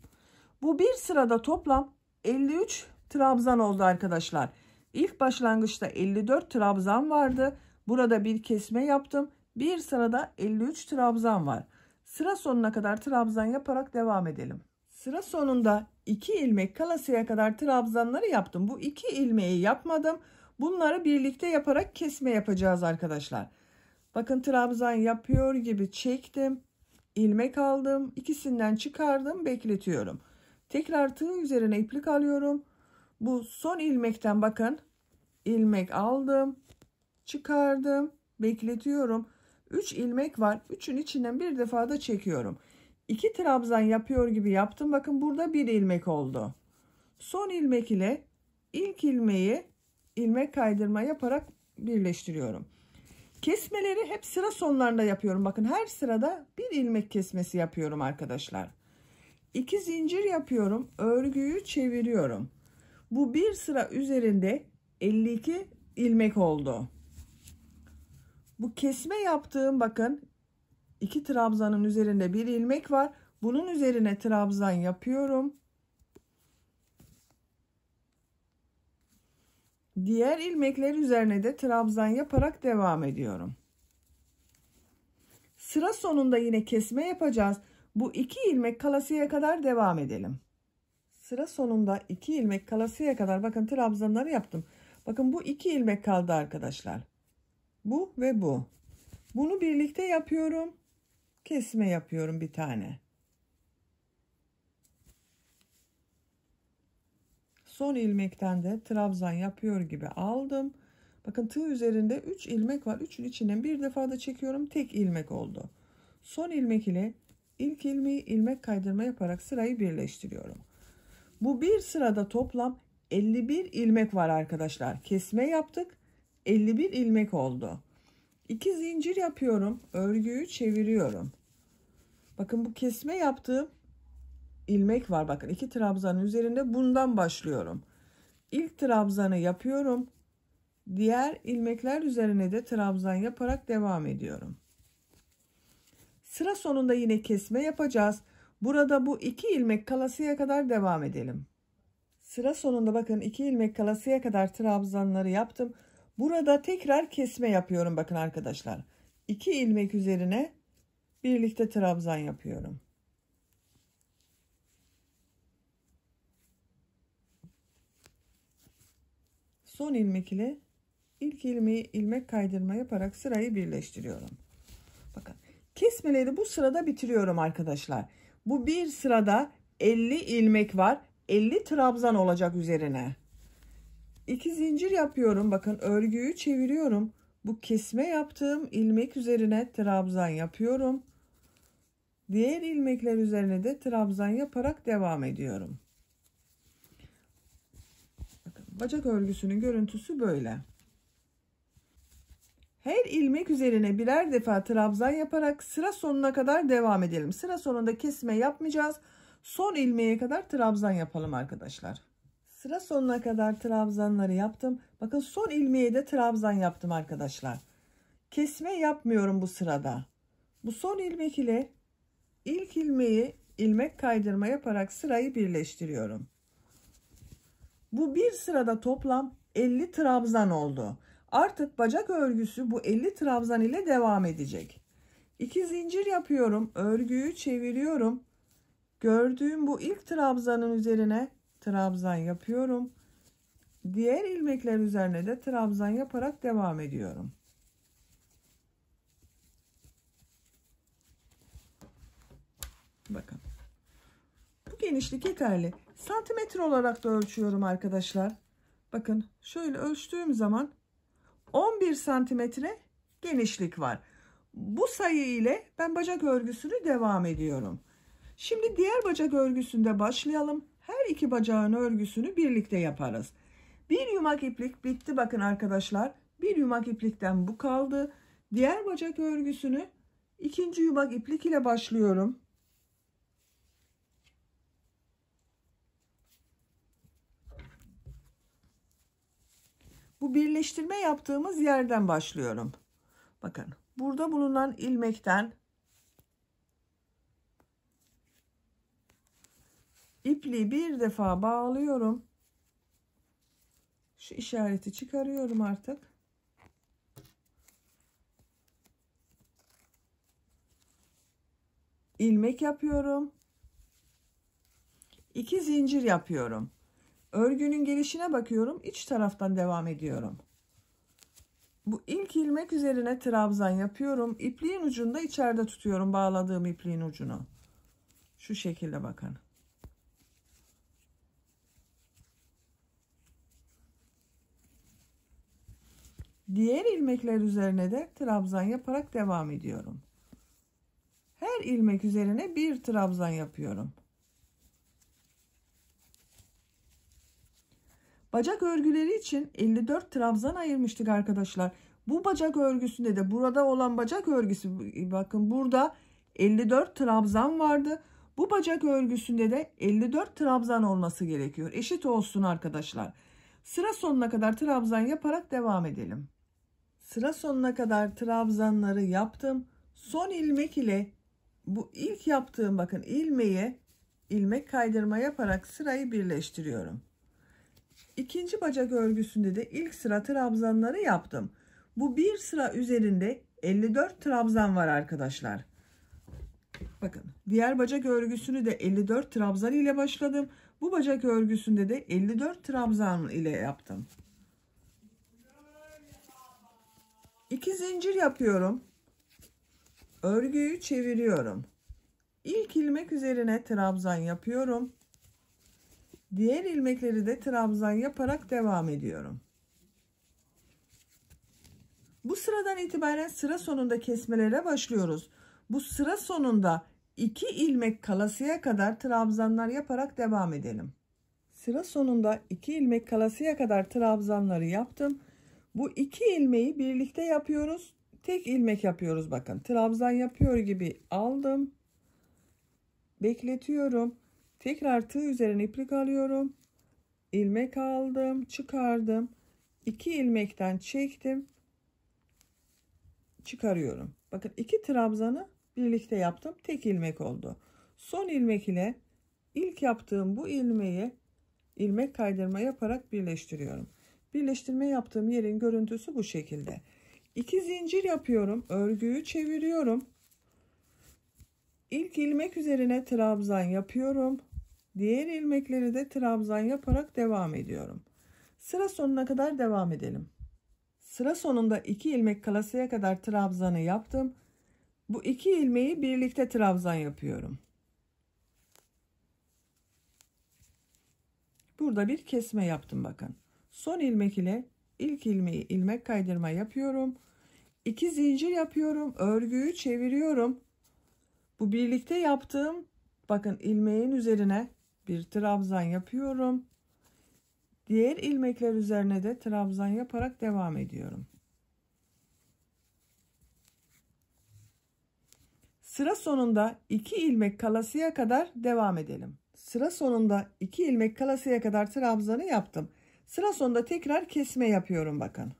Bu bir sırada toplam 53 trabzan oldu arkadaşlar. İlk başlangıçta 54 trabzan vardı. Burada bir kesme yaptım. Bir sırada 53 trabzan var. Sıra sonuna kadar trabzan yaparak devam edelim. Sıra sonunda 2 ilmek kalasıya kadar trabzanları yaptım. Bu 2 ilmeği yapmadım. Bunları birlikte yaparak kesme yapacağız arkadaşlar. Bakın trabzan yapıyor gibi çektim. ilmek aldım. ikisinden çıkardım. Bekletiyorum. Tekrar tığın üzerine iplik alıyorum. Bu son ilmekten bakın. ilmek aldım. Çıkardım. Bekletiyorum. 3 ilmek var. 3'ün içinden bir defa da çekiyorum. 2 trabzan yapıyor gibi yaptım. Bakın burada bir ilmek oldu. Son ilmek ile ilk ilmeği ilmek kaydırma yaparak birleştiriyorum. Kesmeleri hep sıra sonlarında yapıyorum. Bakın her sırada bir ilmek kesmesi yapıyorum arkadaşlar. İki zincir yapıyorum. Örgüyü çeviriyorum. Bu bir sıra üzerinde 52 ilmek oldu. Bu kesme yaptığım bakın iki trabzanın üzerinde bir ilmek var. Bunun üzerine trabzan yapıyorum. Diğer ilmekler üzerine de trabzan yaparak devam ediyorum. Sıra sonunda yine kesme yapacağız. Bu iki ilmek kalasıya kadar devam edelim. Sıra sonunda iki ilmek kalasıya kadar bakın trabzanları yaptım. Bakın bu iki ilmek kaldı arkadaşlar. Bu ve bu. Bunu birlikte yapıyorum. Kesme yapıyorum bir tane. Son ilmekten de trabzan yapıyor gibi aldım. Bakın tığ üzerinde 3 ilmek var. 3'ün içinden bir defa da çekiyorum. Tek ilmek oldu. Son ilmek ile ilk ilmeği ilmek kaydırma yaparak sırayı birleştiriyorum. Bu bir sırada toplam 51 ilmek var arkadaşlar. Kesme yaptık. 51 ilmek oldu. 2 zincir yapıyorum. Örgüyü çeviriyorum. Bakın bu kesme yaptığım ilmek var bakın iki trabzanın üzerinde bundan başlıyorum ilk trabzanı yapıyorum diğer ilmekler üzerine de trabzan yaparak devam ediyorum sıra sonunda yine kesme yapacağız burada bu iki ilmek kalasıya kadar devam edelim sıra sonunda bakın iki ilmek kalasıya kadar trabzanları yaptım burada tekrar kesme yapıyorum bakın arkadaşlar iki ilmek üzerine birlikte trabzan yapıyorum son ilmek ile ilk ilmeği ilmek kaydırma yaparak sırayı birleştiriyorum. Bakın kesmeleri bu sırada bitiriyorum arkadaşlar. Bu bir sırada 50 ilmek var. 50 trabzan olacak üzerine. 2 zincir yapıyorum. Bakın örgüyü çeviriyorum. Bu kesme yaptığım ilmek üzerine trabzan yapıyorum. Diğer ilmekler üzerine de trabzan yaparak devam ediyorum. Bacak örgüsünün görüntüsü böyle. Her ilmek üzerine birer defa trabzan yaparak sıra sonuna kadar devam edelim. Sıra sonunda kesme yapmayacağız. Son ilmeğe kadar trabzan yapalım arkadaşlar. Sıra sonuna kadar trabzanları yaptım. Bakın son ilmeğe de trabzan yaptım arkadaşlar. Kesme yapmıyorum bu sırada. Bu son ilmek ile ilk ilmeği ilmek kaydırma yaparak sırayı birleştiriyorum. Bu bir sırada toplam 50 trabzan oldu. Artık bacak örgüsü bu 50 trabzan ile devam edecek. 2 zincir yapıyorum. Örgüyü çeviriyorum. Gördüğüm bu ilk trabzanın üzerine trabzan yapıyorum. Diğer ilmekler üzerine de trabzan yaparak devam ediyorum. Bakın. Bu genişlik yeterli. Santimetre olarak da ölçüyorum arkadaşlar. Bakın şöyle ölçtüğüm zaman 11 santimetre genişlik var. Bu sayı ile ben bacak örgüsünü devam ediyorum. Şimdi diğer bacak örgüsünde başlayalım. Her iki bacağın örgüsünü birlikte yaparız. Bir yumak iplik bitti bakın arkadaşlar. Bir yumak iplikten bu kaldı. Diğer bacak örgüsünü ikinci yumak iplik ile başlıyorum. Bu birleştirme yaptığımız yerden başlıyorum. Bakın burada bulunan ilmekten ipliği bir defa bağlıyorum. Şu işareti çıkarıyorum artık. ilmek yapıyorum. 2 zincir yapıyorum. Örgünün gelişine bakıyorum. iç taraftan devam ediyorum. Bu ilk ilmek üzerine trabzan yapıyorum. İpliğin ucunda içeride tutuyorum bağladığım ipliğin ucunu. Şu şekilde bakın. Diğer ilmekler üzerine de trabzan yaparak devam ediyorum. Her ilmek üzerine bir trabzan yapıyorum. Bacak örgüleri için 54 trabzan ayırmıştık arkadaşlar. Bu bacak örgüsünde de burada olan bacak örgüsü bakın burada 54 trabzan vardı. Bu bacak örgüsünde de 54 trabzan olması gerekiyor. Eşit olsun arkadaşlar. Sıra sonuna kadar trabzan yaparak devam edelim. Sıra sonuna kadar trabzanları yaptım. Son ilmek ile bu ilk yaptığım bakın ilmeğe ilmek kaydırma yaparak sırayı birleştiriyorum. İkinci bacak örgüsünde de ilk sıra trabzanları yaptım. Bu bir sıra üzerinde 54 trabzan var arkadaşlar. Bakın diğer bacak örgüsünü de 54 trabzan ile başladım. Bu bacak örgüsünde de 54 trabzan ile yaptım. 2 zincir yapıyorum. Örgüyü çeviriyorum. İlk ilmek üzerine trabzan yapıyorum. Diğer ilmekleri de trabzan yaparak devam ediyorum. Bu sıradan itibaren sıra sonunda kesmelere başlıyoruz. Bu sıra sonunda 2 ilmek kalasıya kadar trabzanlar yaparak devam edelim. Sıra sonunda 2 ilmek kalasıya kadar trabzanları yaptım. Bu iki ilmeği birlikte yapıyoruz. Tek ilmek yapıyoruz bakın. Trabzan yapıyor gibi aldım. Bekletiyorum. Tekrar tığ üzerine iplik alıyorum. ilmek aldım. Çıkardım. 2 ilmekten çektim. Çıkarıyorum. Bakın iki trabzanı birlikte yaptım. Tek ilmek oldu. Son ilmek ile ilk yaptığım bu ilmeği ilmek kaydırma yaparak birleştiriyorum. Birleştirme yaptığım yerin görüntüsü bu şekilde. 2 zincir yapıyorum. Örgüyü çeviriyorum. İlk ilmek üzerine trabzan yapıyorum. Diğer ilmekleri de trabzan yaparak devam ediyorum. Sıra sonuna kadar devam edelim. Sıra sonunda 2 ilmek kalasaya kadar trabzanı yaptım. Bu iki ilmeği birlikte trabzan yapıyorum. Burada bir kesme yaptım bakın. Son ilmek ile ilk ilmeği ilmek kaydırma yapıyorum. 2 zincir yapıyorum. Örgüyü çeviriyorum. Bu birlikte yaptığım bakın ilmeğin üzerine bir trabzan yapıyorum. Diğer ilmekler üzerine de trabzan yaparak devam ediyorum. Sıra sonunda 2 ilmek kalasıya kadar devam edelim. Sıra sonunda 2 ilmek kalasıya kadar trabzanı yaptım. Sıra sonunda tekrar kesme yapıyorum bakın.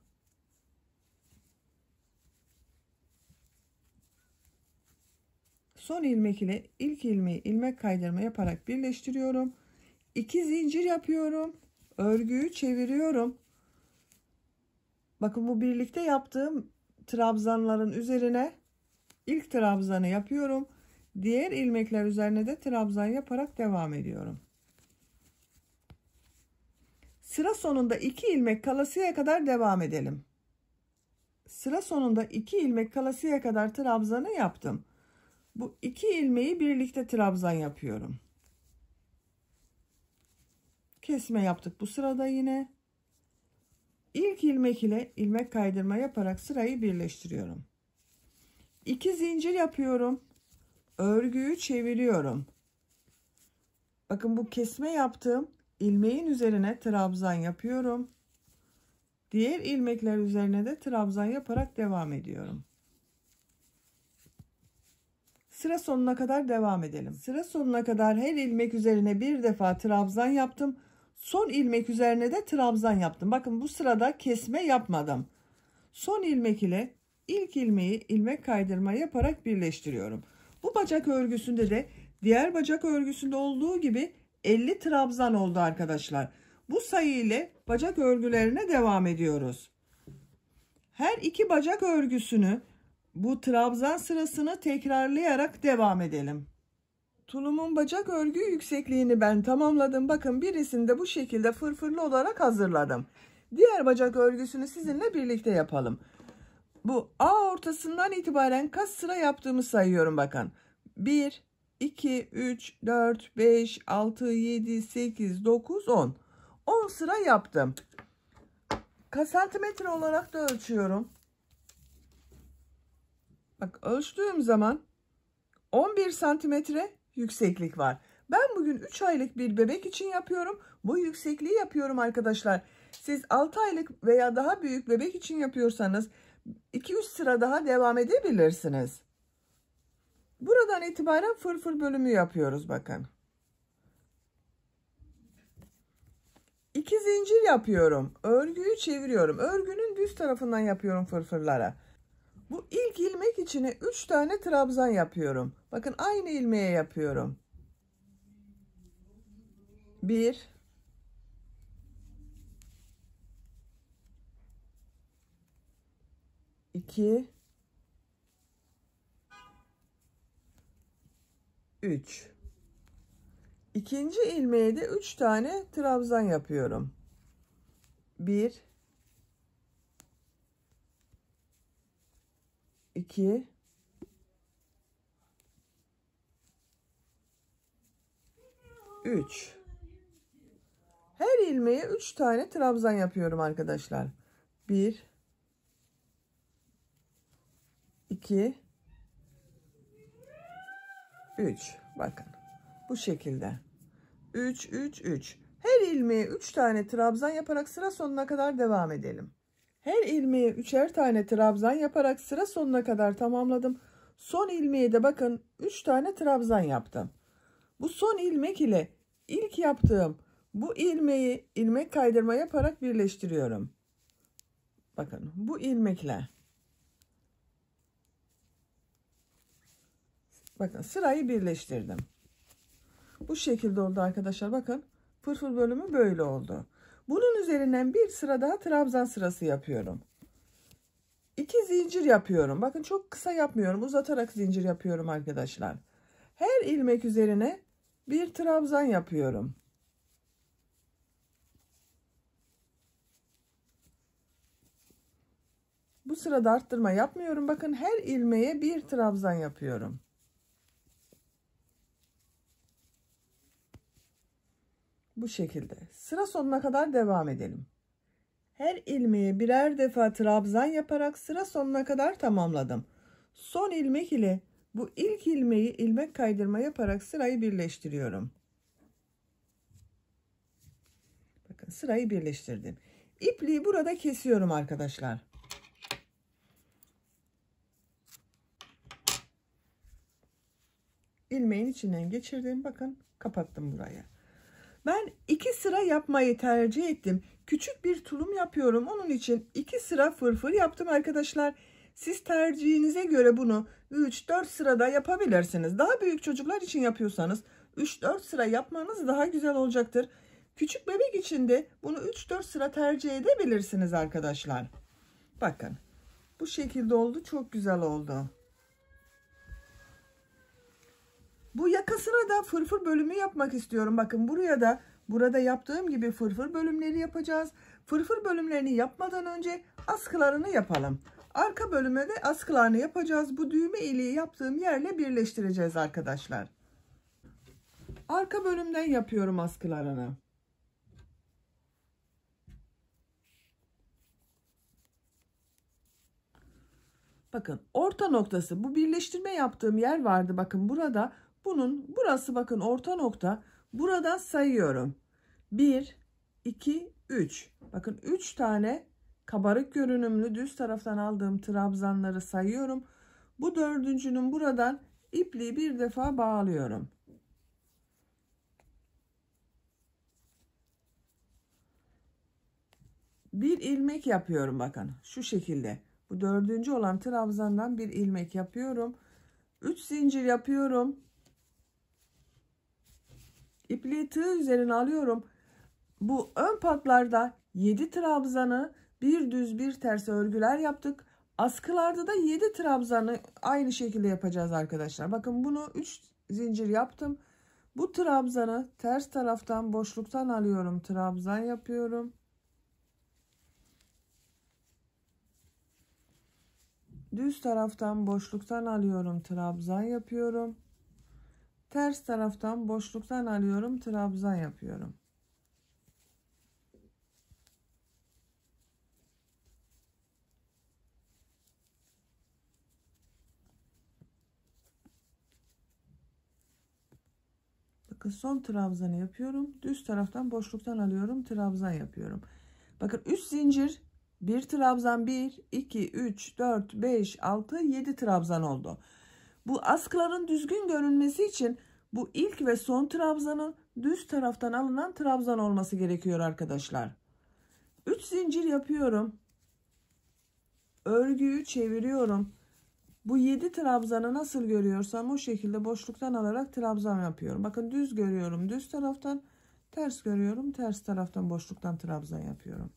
Son ilmek ile ilk ilmeği ilmek kaydırma yaparak birleştiriyorum. 2 zincir yapıyorum. Örgüyü çeviriyorum. Bakın bu birlikte yaptığım trabzanların üzerine ilk trabzanı yapıyorum. Diğer ilmekler üzerine de trabzan yaparak devam ediyorum. Sıra sonunda 2 ilmek kalasıya kadar devam edelim. Sıra sonunda 2 ilmek kalasıya kadar trabzanı yaptım. Bu iki ilmeği birlikte trabzan yapıyorum. Kesme yaptık bu sırada yine. İlk ilmek ile ilmek kaydırma yaparak sırayı birleştiriyorum. İki zincir yapıyorum. Örgüyü çeviriyorum. Bakın bu kesme yaptığım ilmeğin üzerine trabzan yapıyorum. Diğer ilmekler üzerine de trabzan yaparak devam ediyorum. Sıra sonuna kadar devam edelim. Sıra sonuna kadar her ilmek üzerine bir defa trabzan yaptım. Son ilmek üzerine de trabzan yaptım. Bakın bu sırada kesme yapmadım. Son ilmek ile ilk ilmeği ilmek kaydırma yaparak birleştiriyorum. Bu bacak örgüsünde de diğer bacak örgüsünde olduğu gibi 50 trabzan oldu arkadaşlar. Bu sayı ile bacak örgülerine devam ediyoruz. Her iki bacak örgüsünü bu trabzan sırasını tekrarlayarak devam edelim. Tulumun bacak örgü yüksekliğini ben tamamladım. Bakın birisini de bu şekilde fırfırlı olarak hazırladım. Diğer bacak örgüsünü sizinle birlikte yapalım. Bu A ortasından itibaren kaç sıra yaptığımı sayıyorum bakın. 1, 2, 3, 4, 5, 6, 7, 8, 9, 10. 10 sıra yaptım. Kaç santimetre olarak da ölçüyorum. Bak ölçtüğüm zaman 11 santimetre yükseklik var. Ben bugün 3 aylık bir bebek için yapıyorum. Bu yüksekliği yapıyorum arkadaşlar. Siz 6 aylık veya daha büyük bebek için yapıyorsanız 2-3 sıra daha devam edebilirsiniz. Buradan itibaren fırfır bölümü yapıyoruz bakın. 2 zincir yapıyorum. Örgüyü çeviriyorum. Örgünün düz tarafından yapıyorum fırfırlara. Bu ilk ilmek içine 3 tane trabzan yapıyorum. Bakın aynı ilmeğe yapıyorum. 1 2 3 İkinci ilmeğe de 3 tane trabzan yapıyorum. 1 2 3 Her ilmeğe 3 tane trabzan yapıyorum arkadaşlar. 1 2 3 bakın bu şekilde 3 3 3 her ilmeğe 3 tane trabzan yaparak sıra sonuna kadar devam edelim. Her ilmeğe üçer tane trabzan yaparak sıra sonuna kadar tamamladım. Son ilmeği de bakın 3 tane trabzan yaptım. Bu son ilmek ile ilk yaptığım bu ilmeği ilmek kaydırma yaparak birleştiriyorum. Bakın bu ilmekle. Bakın sırayı birleştirdim. Bu şekilde oldu arkadaşlar. Bakın fırfır bölümü böyle oldu. Bunun üzerinden bir sıra daha trabzan sırası yapıyorum. İki zincir yapıyorum. Bakın çok kısa yapmıyorum. Uzatarak zincir yapıyorum arkadaşlar. Her ilmek üzerine bir trabzan yapıyorum. Bu sırada arttırma yapmıyorum. Bakın her ilmeğe bir trabzan yapıyorum. Bu şekilde. Sıra sonuna kadar devam edelim. Her ilmeğe birer defa trabzan yaparak sıra sonuna kadar tamamladım. Son ilmek ile bu ilk ilmeği ilmek kaydırma yaparak sırayı birleştiriyorum. Bakın sırayı birleştirdim. İpliği burada kesiyorum arkadaşlar. ilmeğin içinden geçirdim. Bakın kapattım buraya. Ben iki sıra yapmayı tercih ettim. Küçük bir tulum yapıyorum. Onun için iki sıra fırfır yaptım arkadaşlar. Siz tercihinize göre bunu 3-4 sırada yapabilirsiniz. Daha büyük çocuklar için yapıyorsanız 3-4 sıra yapmanız daha güzel olacaktır. Küçük bebek için de bunu 3-4 sıra tercih edebilirsiniz arkadaşlar. Bakın bu şekilde oldu. Çok güzel oldu. Bu yakasına da fırfır bölümü yapmak istiyorum. Bakın buraya da burada yaptığım gibi fırfır bölümleri yapacağız. Fırfır bölümlerini yapmadan önce askılarını yapalım. Arka bölüme de askılarını yapacağız. Bu düğme iliği yaptığım yerle birleştireceğiz arkadaşlar. Arka bölümden yapıyorum askılarını. Bakın orta noktası bu birleştirme yaptığım yer vardı. Bakın burada bunun burası bakın orta nokta. Buradan sayıyorum. 1, 2, 3. Bakın 3 tane kabarık görünümlü düz taraftan aldığım trabzanları sayıyorum. Bu dördüncünün buradan ipliği bir defa bağlıyorum. Bir ilmek yapıyorum bakın şu şekilde. Bu dördüncü olan trabzandan bir ilmek yapıyorum. 3 zincir yapıyorum. İpliği tığ üzerine alıyorum. Bu ön patlarda 7 trabzanı bir düz bir ters örgüler yaptık. Askılarda da 7 trabzanı aynı şekilde yapacağız arkadaşlar. Bakın bunu 3 zincir yaptım. Bu trabzanı ters taraftan boşluktan alıyorum. Trabzan yapıyorum. Düz taraftan boşluktan alıyorum. Trabzan yapıyorum ters taraftan boşluktan alıyorum trabzan yapıyorum Bakın son trabzanı yapıyorum. Düz taraftan boşluktan alıyorum. Trabzan yapıyorum. Bakın üst zincir. bir trabzan 1, 2, 3, 4, 5, 6, 7 trabzan oldu. Bu askıların düzgün görünmesi için bu ilk ve son trabzanın düz taraftan alınan trabzan olması gerekiyor arkadaşlar. 3 zincir yapıyorum. Örgüyü çeviriyorum. Bu 7 trabzanı nasıl görüyorsam o şekilde boşluktan alarak trabzan yapıyorum. Bakın düz görüyorum düz taraftan, ters görüyorum ters taraftan boşluktan trabzan yapıyorum.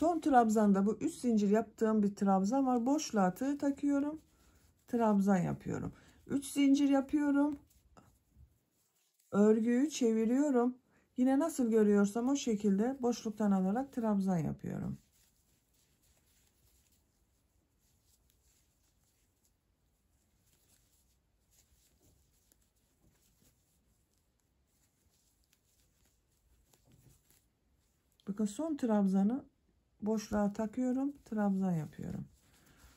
Son trabzanda bu üst zincir yaptığım bir trabzan var. Boşluğa tığ takıyorum. Trabzan yapıyorum. 3 zincir yapıyorum. Örgüyü çeviriyorum. Yine nasıl görüyorsam o şekilde boşluktan alarak trabzan yapıyorum. Bakın son trabzanı boşluğa takıyorum trabzan yapıyorum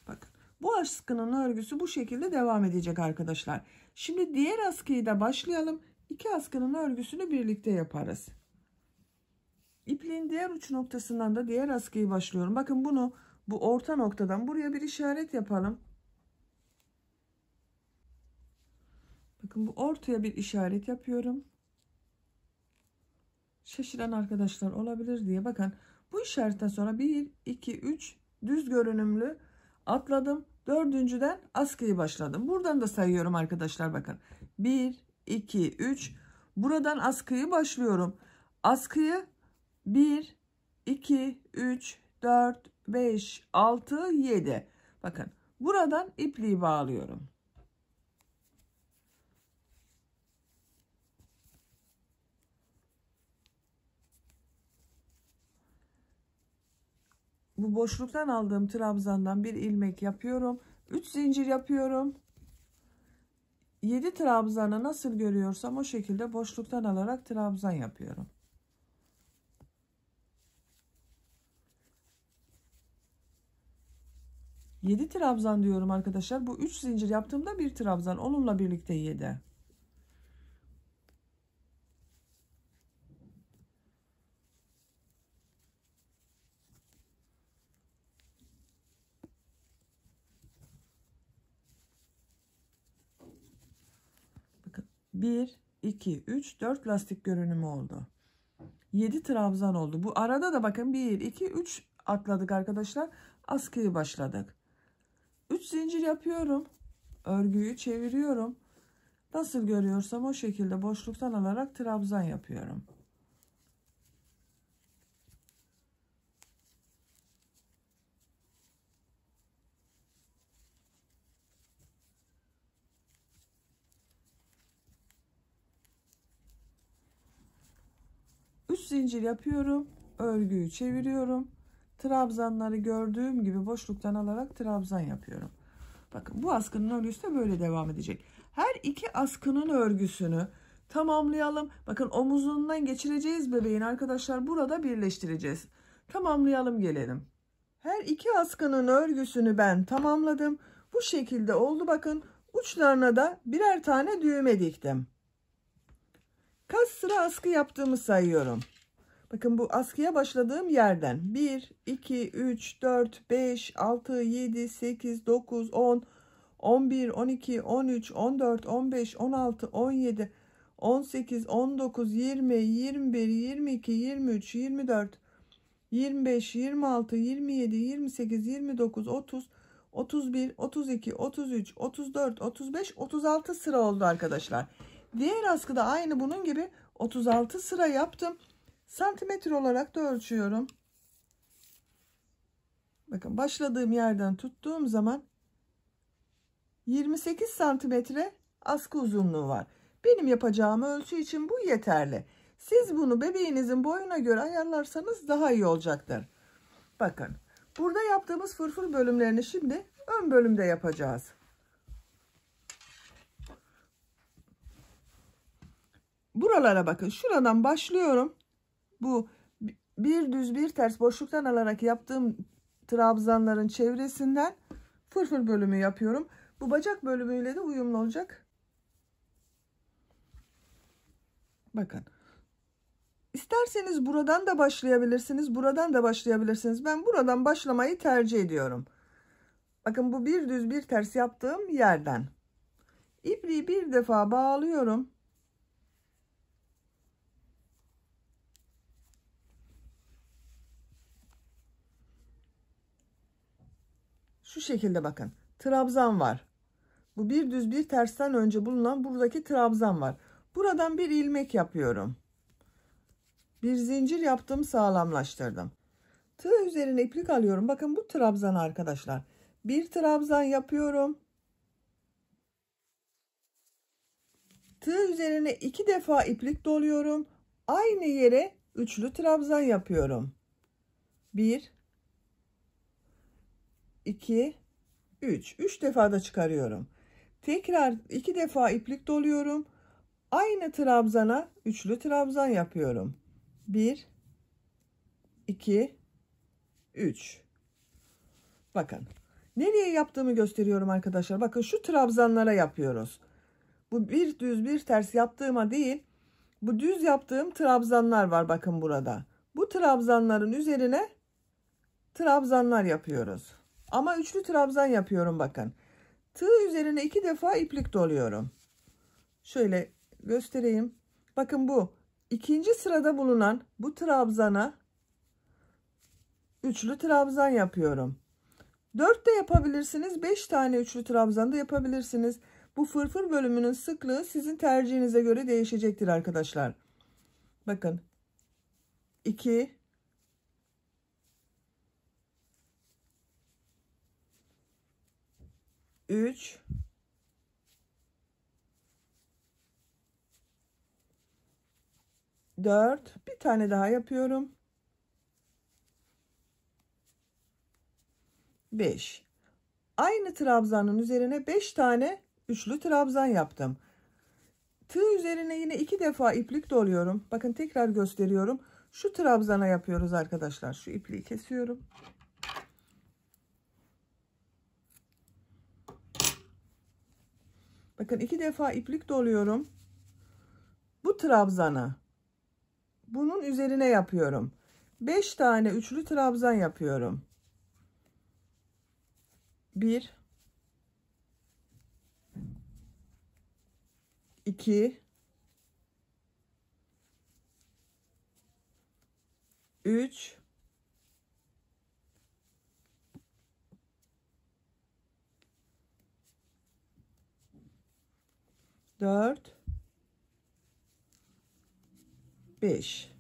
bakın bu askının örgüsü bu şekilde devam edecek arkadaşlar şimdi diğer askıyı da başlayalım iki askının örgüsünü birlikte yaparız İpliğin diğer uç noktasından da diğer askıyı başlıyorum bakın bunu bu orta noktadan buraya bir işaret yapalım bakın bu ortaya bir işaret yapıyorum şaşıran arkadaşlar olabilir diye bakın bu işaretten sonra 1, 2, 3 düz görünümlü atladım. Dördüncüden askıyı başladım. Buradan da sayıyorum arkadaşlar bakın. 1, 2, 3. Buradan askıyı başlıyorum. Askıyı 1, 2, 3, 4, 5, 6, 7. Bakın buradan ipliği bağlıyorum. bu boşluktan aldığım trabzandan bir ilmek yapıyorum 3 zincir yapıyorum 7 trabzanı nasıl görüyorsam o şekilde boşluktan alarak trabzan yapıyorum Yedi trabzan diyorum arkadaşlar bu üç zincir yaptığımda bir trabzan onunla birlikte yedi 1, 2, 3, 4 lastik görünümü oldu. 7 trabzan oldu. Bu arada da bakın 1, 2, 3 atladık arkadaşlar. Askıyı başladık. 3 zincir yapıyorum. Örgüyü çeviriyorum. Nasıl görüyorsam o şekilde boşluktan alarak trabzan yapıyorum. 3 zincir yapıyorum. Örgüyü çeviriyorum. Trabzanları gördüğüm gibi boşluktan alarak trabzan yapıyorum. Bakın bu askının örgüsü de böyle devam edecek. Her iki askının örgüsünü tamamlayalım. Bakın omuzundan geçireceğiz bebeğin arkadaşlar. Burada birleştireceğiz. Tamamlayalım gelelim. Her iki askının örgüsünü ben tamamladım. Bu şekilde oldu bakın. Uçlarına da birer tane düğme diktim. Kaç sıra askı yaptığımı sayıyorum. Bakın bu askıya başladığım yerden 1, 2, 3, 4, 5, 6, 7, 8, 9, 10, 11, 12, 13, 14, 15, 16, 17, 18, 19, 20, 21, 22, 23, 24, 25, 26, 27, 28, 29, 30, 31, 32, 33, 34, 35, 36 sıra oldu arkadaşlar. Diğer askıda aynı bunun gibi 36 sıra yaptım. Santimetre olarak da ölçüyorum. Bakın başladığım yerden tuttuğum zaman 28 santimetre askı uzunluğu var. Benim yapacağım ölçü için bu yeterli. Siz bunu bebeğinizin boyuna göre ayarlarsanız daha iyi olacaktır. Bakın burada yaptığımız fırfır bölümlerini şimdi ön bölümde yapacağız. Buralara bakın şuradan başlıyorum bu bir düz bir ters boşluktan alarak yaptığım trabzanların çevresinden fırfır bölümü yapıyorum. Bu bacak bölümüyle de uyumlu olacak. Bakın. İsterseniz buradan da başlayabilirsiniz. Buradan da başlayabilirsiniz. Ben buradan başlamayı tercih ediyorum. Bakın bu bir düz bir ters yaptığım yerden. İpliği bir defa bağlıyorum. Şu şekilde bakın. Trabzan var. Bu bir düz bir tersten önce bulunan buradaki trabzan var. Buradan bir ilmek yapıyorum. Bir zincir yaptım sağlamlaştırdım. Tığ üzerine iplik alıyorum. Bakın bu trabzan arkadaşlar. Bir trabzan yapıyorum. Tığ üzerine iki defa iplik doluyorum. Aynı yere üçlü trabzan yapıyorum. Bir, 2, 3. 3 defa da çıkarıyorum. Tekrar 2 defa iplik doluyorum. Aynı trabzana üçlü trabzan yapıyorum. 1, 2, 3. Bakın. Nereye yaptığımı gösteriyorum arkadaşlar. Bakın şu trabzanlara yapıyoruz. Bu bir düz bir ters yaptığıma değil. Bu düz yaptığım trabzanlar var bakın burada. Bu trabzanların üzerine trabzanlar yapıyoruz. Ama üçlü trabzan yapıyorum bakın. Tığ üzerine iki defa iplik doluyorum. Şöyle göstereyim. Bakın bu ikinci sırada bulunan bu trabzana üçlü trabzan yapıyorum. Dört de yapabilirsiniz. Beş tane üçlü trabzan da yapabilirsiniz. Bu fırfır bölümünün sıklığı sizin tercihinize göre değişecektir arkadaşlar. Bakın 2 3 4 bir tane daha yapıyorum 5 aynı trabzanın üzerine 5 tane üçlü trabzan yaptım tığ üzerine yine iki defa iplik doluyorum bakın tekrar gösteriyorum şu trabzana yapıyoruz arkadaşlar şu ipliği kesiyorum Bakın iki defa iplik doluyorum. Bu trabzana bunun üzerine yapıyorum. 5 tane üçlü trabzan yapıyorum. 1 2 3 4 5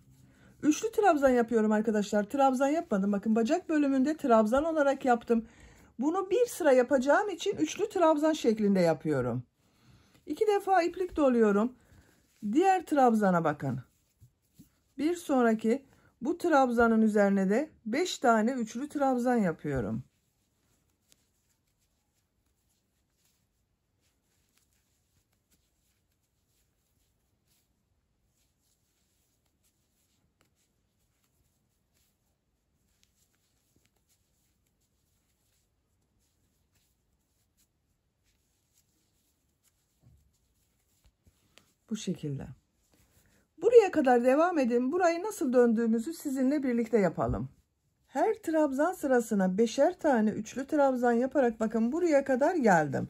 Üçlü trabzan yapıyorum arkadaşlar. Trabzan yapmadım. Bakın bacak bölümünde trabzan olarak yaptım. Bunu bir sıra yapacağım için üçlü trabzan şeklinde yapıyorum. İki defa iplik doluyorum. Diğer trabzana bakın. Bir sonraki bu trabzanın üzerine de 5 tane üçlü trabzan yapıyorum. Bu şekilde. Buraya kadar devam edin. Burayı nasıl döndüğümüzü sizinle birlikte yapalım. Her trabzan sırasına beşer tane üçlü trabzan yaparak bakın buraya kadar geldim.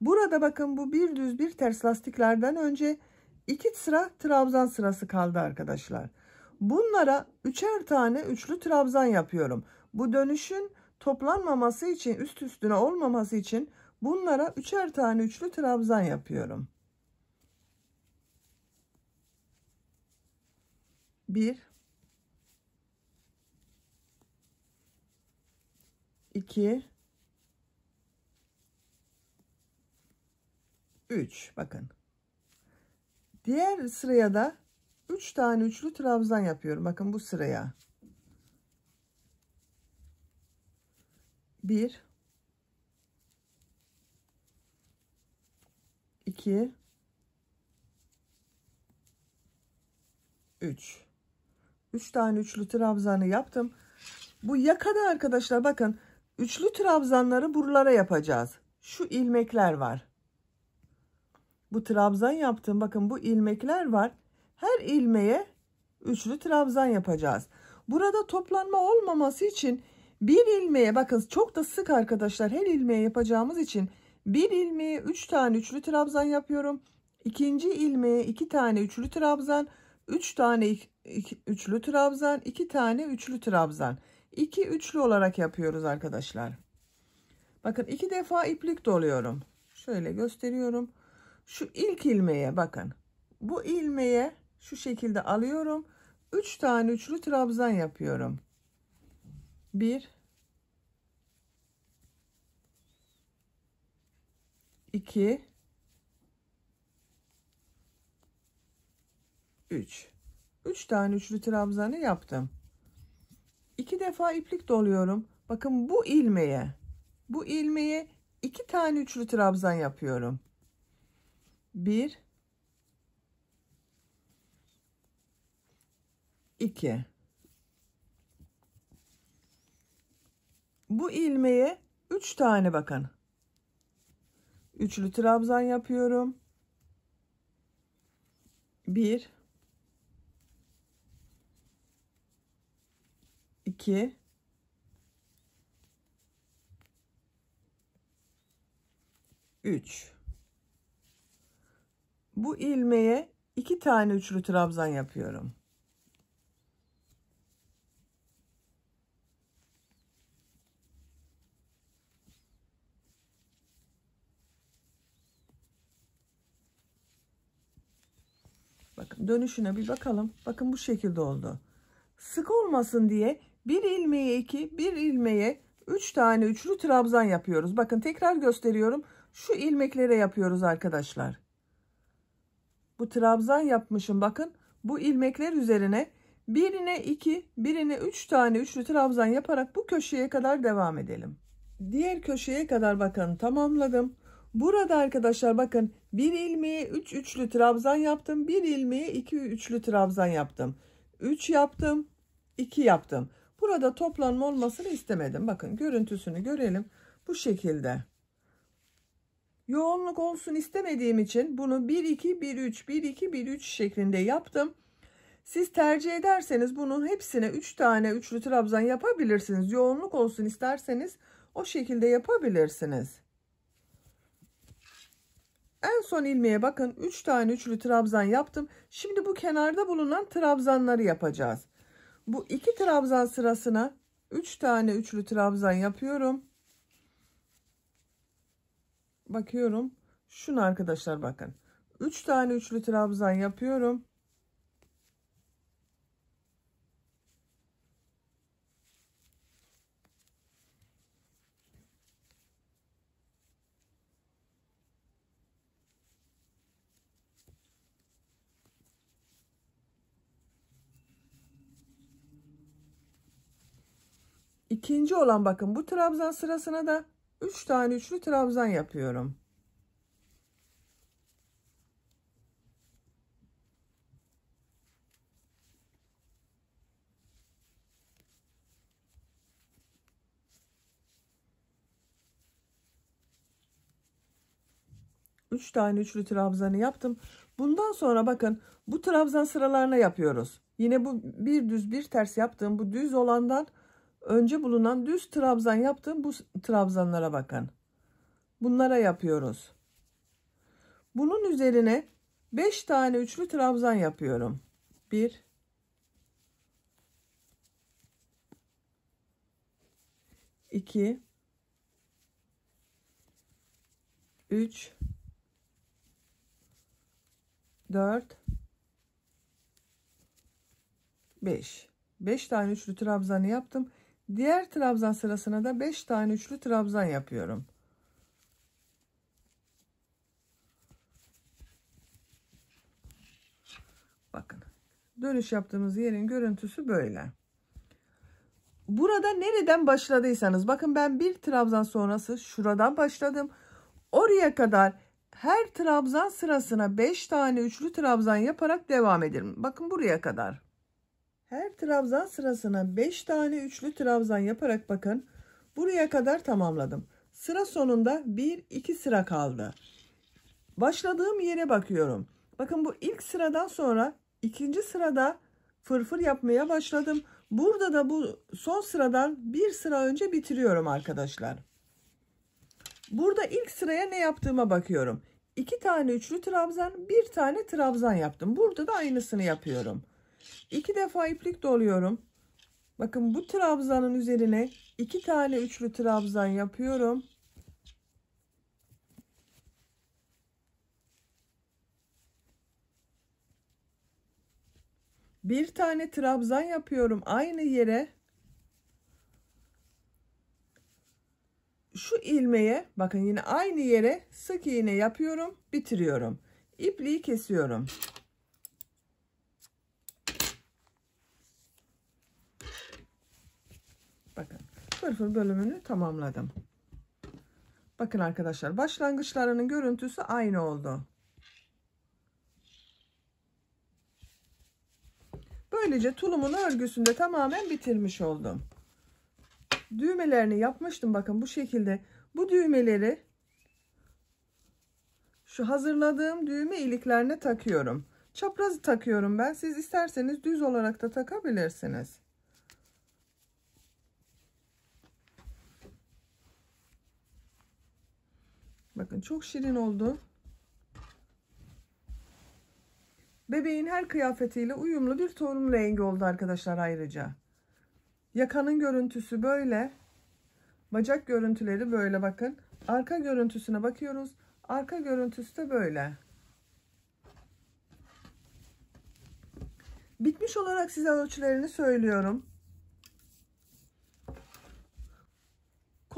Burada bakın bu bir düz bir ters lastiklerden önce iki sıra trabzan sırası kaldı arkadaşlar. Bunlara üçer tane üçlü trabzan yapıyorum. Bu dönüşün toplanmaması için üst üstüne olmaması için bunlara üçer tane üçlü trabzan yapıyorum. 1 2 3 bakın. Diğer sıraya da 3 üç tane üçlü trabzan yapıyorum. Bakın bu sıraya. 1 2 3 3 tane üçlü trabzanı yaptım. Bu yakada arkadaşlar bakın üçlü trabzanları buralara yapacağız. Şu ilmekler var. Bu trabzan yaptım. Bakın bu ilmekler var. Her ilmeğe üçlü trabzan yapacağız. Burada toplanma olmaması için bir ilmeğe bakın çok da sık arkadaşlar her ilmeğe yapacağımız için bir ilmeğe 3 üç tane üçlü trabzan yapıyorum. İkinci ilmeğe 2 iki tane üçlü trabzan. 3 tane iki, üçlü trabzan, 2 tane üçlü trabzan. 2 üçlü olarak yapıyoruz arkadaşlar. Bakın iki defa iplik doluyorum. Şöyle gösteriyorum. Şu ilk ilmeğe bakın. Bu ilmeğe şu şekilde alıyorum. 3 üç tane üçlü trabzan yapıyorum. 1 2 3. 3 tane üçlü trabzanı yaptım. iki defa iplik doluyorum. Bakın bu ilmeğe bu ilmeğe iki tane üçlü trabzan yapıyorum. 1 2 Bu ilmeğe 3 tane bakın. Üçlü trabzan yapıyorum. 1 2 3 Bu ilmeğe iki tane üçlü trabzan yapıyorum. Bakın dönüşüne bir bakalım. Bakın bu şekilde oldu. Sık olmasın diye bir ilmeğe iki, bir ilmeğe üç tane üçlü trabzan yapıyoruz. Bakın tekrar gösteriyorum. Şu ilmeklere yapıyoruz arkadaşlar. Bu trabzan yapmışım bakın. Bu ilmekler üzerine birine iki, birine üç tane üçlü trabzan yaparak bu köşeye kadar devam edelim. Diğer köşeye kadar bakın tamamladım. Burada arkadaşlar bakın bir ilmeğe üç üçlü trabzan yaptım. Bir ilmeğe iki üçlü trabzan yaptım. 3 yaptım, 2 yaptım. Burada toplanma olmasını istemedim. Bakın görüntüsünü görelim. Bu şekilde. Yoğunluk olsun istemediğim için bunu 1-2-1-3, 1-2-1-3 şeklinde yaptım. Siz tercih ederseniz bunun hepsine 3 tane üçlü trabzan yapabilirsiniz. Yoğunluk olsun isterseniz o şekilde yapabilirsiniz. En son ilmeğe bakın 3 üç tane üçlü trabzan yaptım. Şimdi bu kenarda bulunan trabzanları yapacağız. Bu iki trabzan sırasına 3 tane üçlü trabzan yapıyorum. Bakıyorum. Şunu arkadaşlar bakın. 3 tane üçlü trabzan yapıyorum. ikinci olan bakın bu trabzan sırasına da 3 tane üçlü trabzan yapıyorum. Üç tane üçlü trabzanı yaptım. Bundan sonra bakın bu trabzan sıralarına yapıyoruz. Yine bu bir düz bir ters yaptığım bu düz olandan önce bulunan düz trabzan yaptığım bu trabzanlara bakın. Bunlara yapıyoruz. Bunun üzerine 5 tane üçlü trabzan yapıyorum. 1 2 3 4 5 5 tane üçlü trabzanı yaptım. Diğer trabzan sırasına da 5 tane üçlü trabzan yapıyorum. Bakın. Dönüş yaptığımız yerin görüntüsü böyle. Burada nereden başladıysanız bakın ben bir trabzan sonrası şuradan başladım. Oraya kadar her trabzan sırasına 5 tane üçlü trabzan yaparak devam edelim. Bakın buraya kadar. Her trabzan sırasına 5 tane üçlü trabzan yaparak bakın. Buraya kadar tamamladım. Sıra sonunda 1-2 sıra kaldı. Başladığım yere bakıyorum. Bakın bu ilk sıradan sonra ikinci sırada fırfır yapmaya başladım. Burada da bu son sıradan bir sıra önce bitiriyorum arkadaşlar. Burada ilk sıraya ne yaptığıma bakıyorum. İki tane üçlü trabzan, bir tane trabzan yaptım. Burada da aynısını yapıyorum iki defa iplik doluyorum. Bakın bu trabzanın üzerine iki tane üçlü trabzan yapıyorum. Bir tane trabzan yapıyorum aynı yere. Şu ilmeğe bakın yine aynı yere sık iğne yapıyorum, bitiriyorum. İpliği kesiyorum. fırfır bölümünü tamamladım. Bakın arkadaşlar başlangıçlarının görüntüsü aynı oldu. Böylece tulumun örgüsünü de tamamen bitirmiş oldum. Düğmelerini yapmıştım bakın bu şekilde. Bu düğmeleri şu hazırladığım düğme iliklerine takıyorum. Çaprazı takıyorum ben. Siz isterseniz düz olarak da takabilirsiniz. Çok şirin oldu. Bebeğin her kıyafetiyle uyumlu bir torun rengi oldu arkadaşlar ayrıca. Yakanın görüntüsü böyle. Bacak görüntüleri böyle bakın. Arka görüntüsüne bakıyoruz. Arka görüntüsü de böyle. Bitmiş olarak size ölçülerini söylüyorum.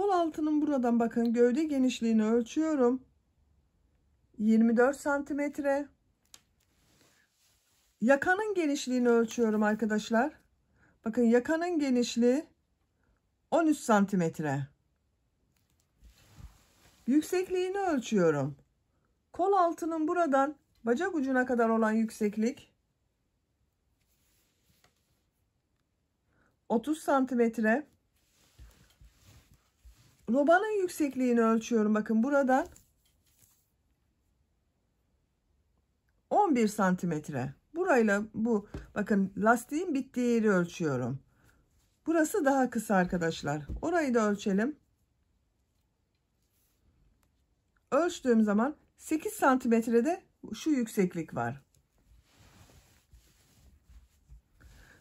Kol altının buradan bakın gövde genişliğini ölçüyorum. 24 santimetre. Yakanın genişliğini ölçüyorum arkadaşlar. Bakın yakanın genişliği 13 santimetre. Yüksekliğini ölçüyorum. Kol altının buradan bacak ucuna kadar olan yükseklik 30 santimetre. Robanın yüksekliğini ölçüyorum. Bakın buradan 11 santimetre. Burayla bu bakın lastiğin bittiği yeri ölçüyorum. Burası daha kısa arkadaşlar. Orayı da ölçelim. Ölçtüğüm zaman 8 santimetrede şu yükseklik var.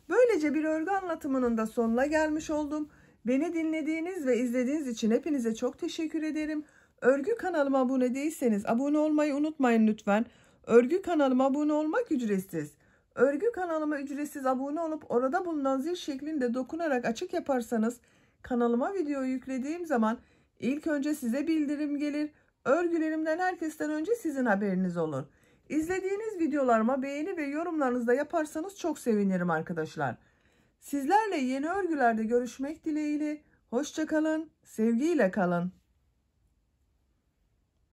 Böylece bir örgü anlatımının da sonuna gelmiş oldum. Beni dinlediğiniz ve izlediğiniz için hepinize çok teşekkür ederim. Örgü kanalıma abone değilseniz abone olmayı unutmayın lütfen. Örgü kanalıma abone olmak ücretsiz. Örgü kanalıma ücretsiz abone olup orada bulunan zil şeklinde dokunarak açık yaparsanız kanalıma video yüklediğim zaman ilk önce size bildirim gelir. Örgülerimden herkesten önce sizin haberiniz olur. İzlediğiniz videolarıma beğeni ve yorumlarınızda yaparsanız çok sevinirim arkadaşlar. Sizlerle yeni örgülerde görüşmek dileğiyle. Hoşçakalın, sevgiyle kalın.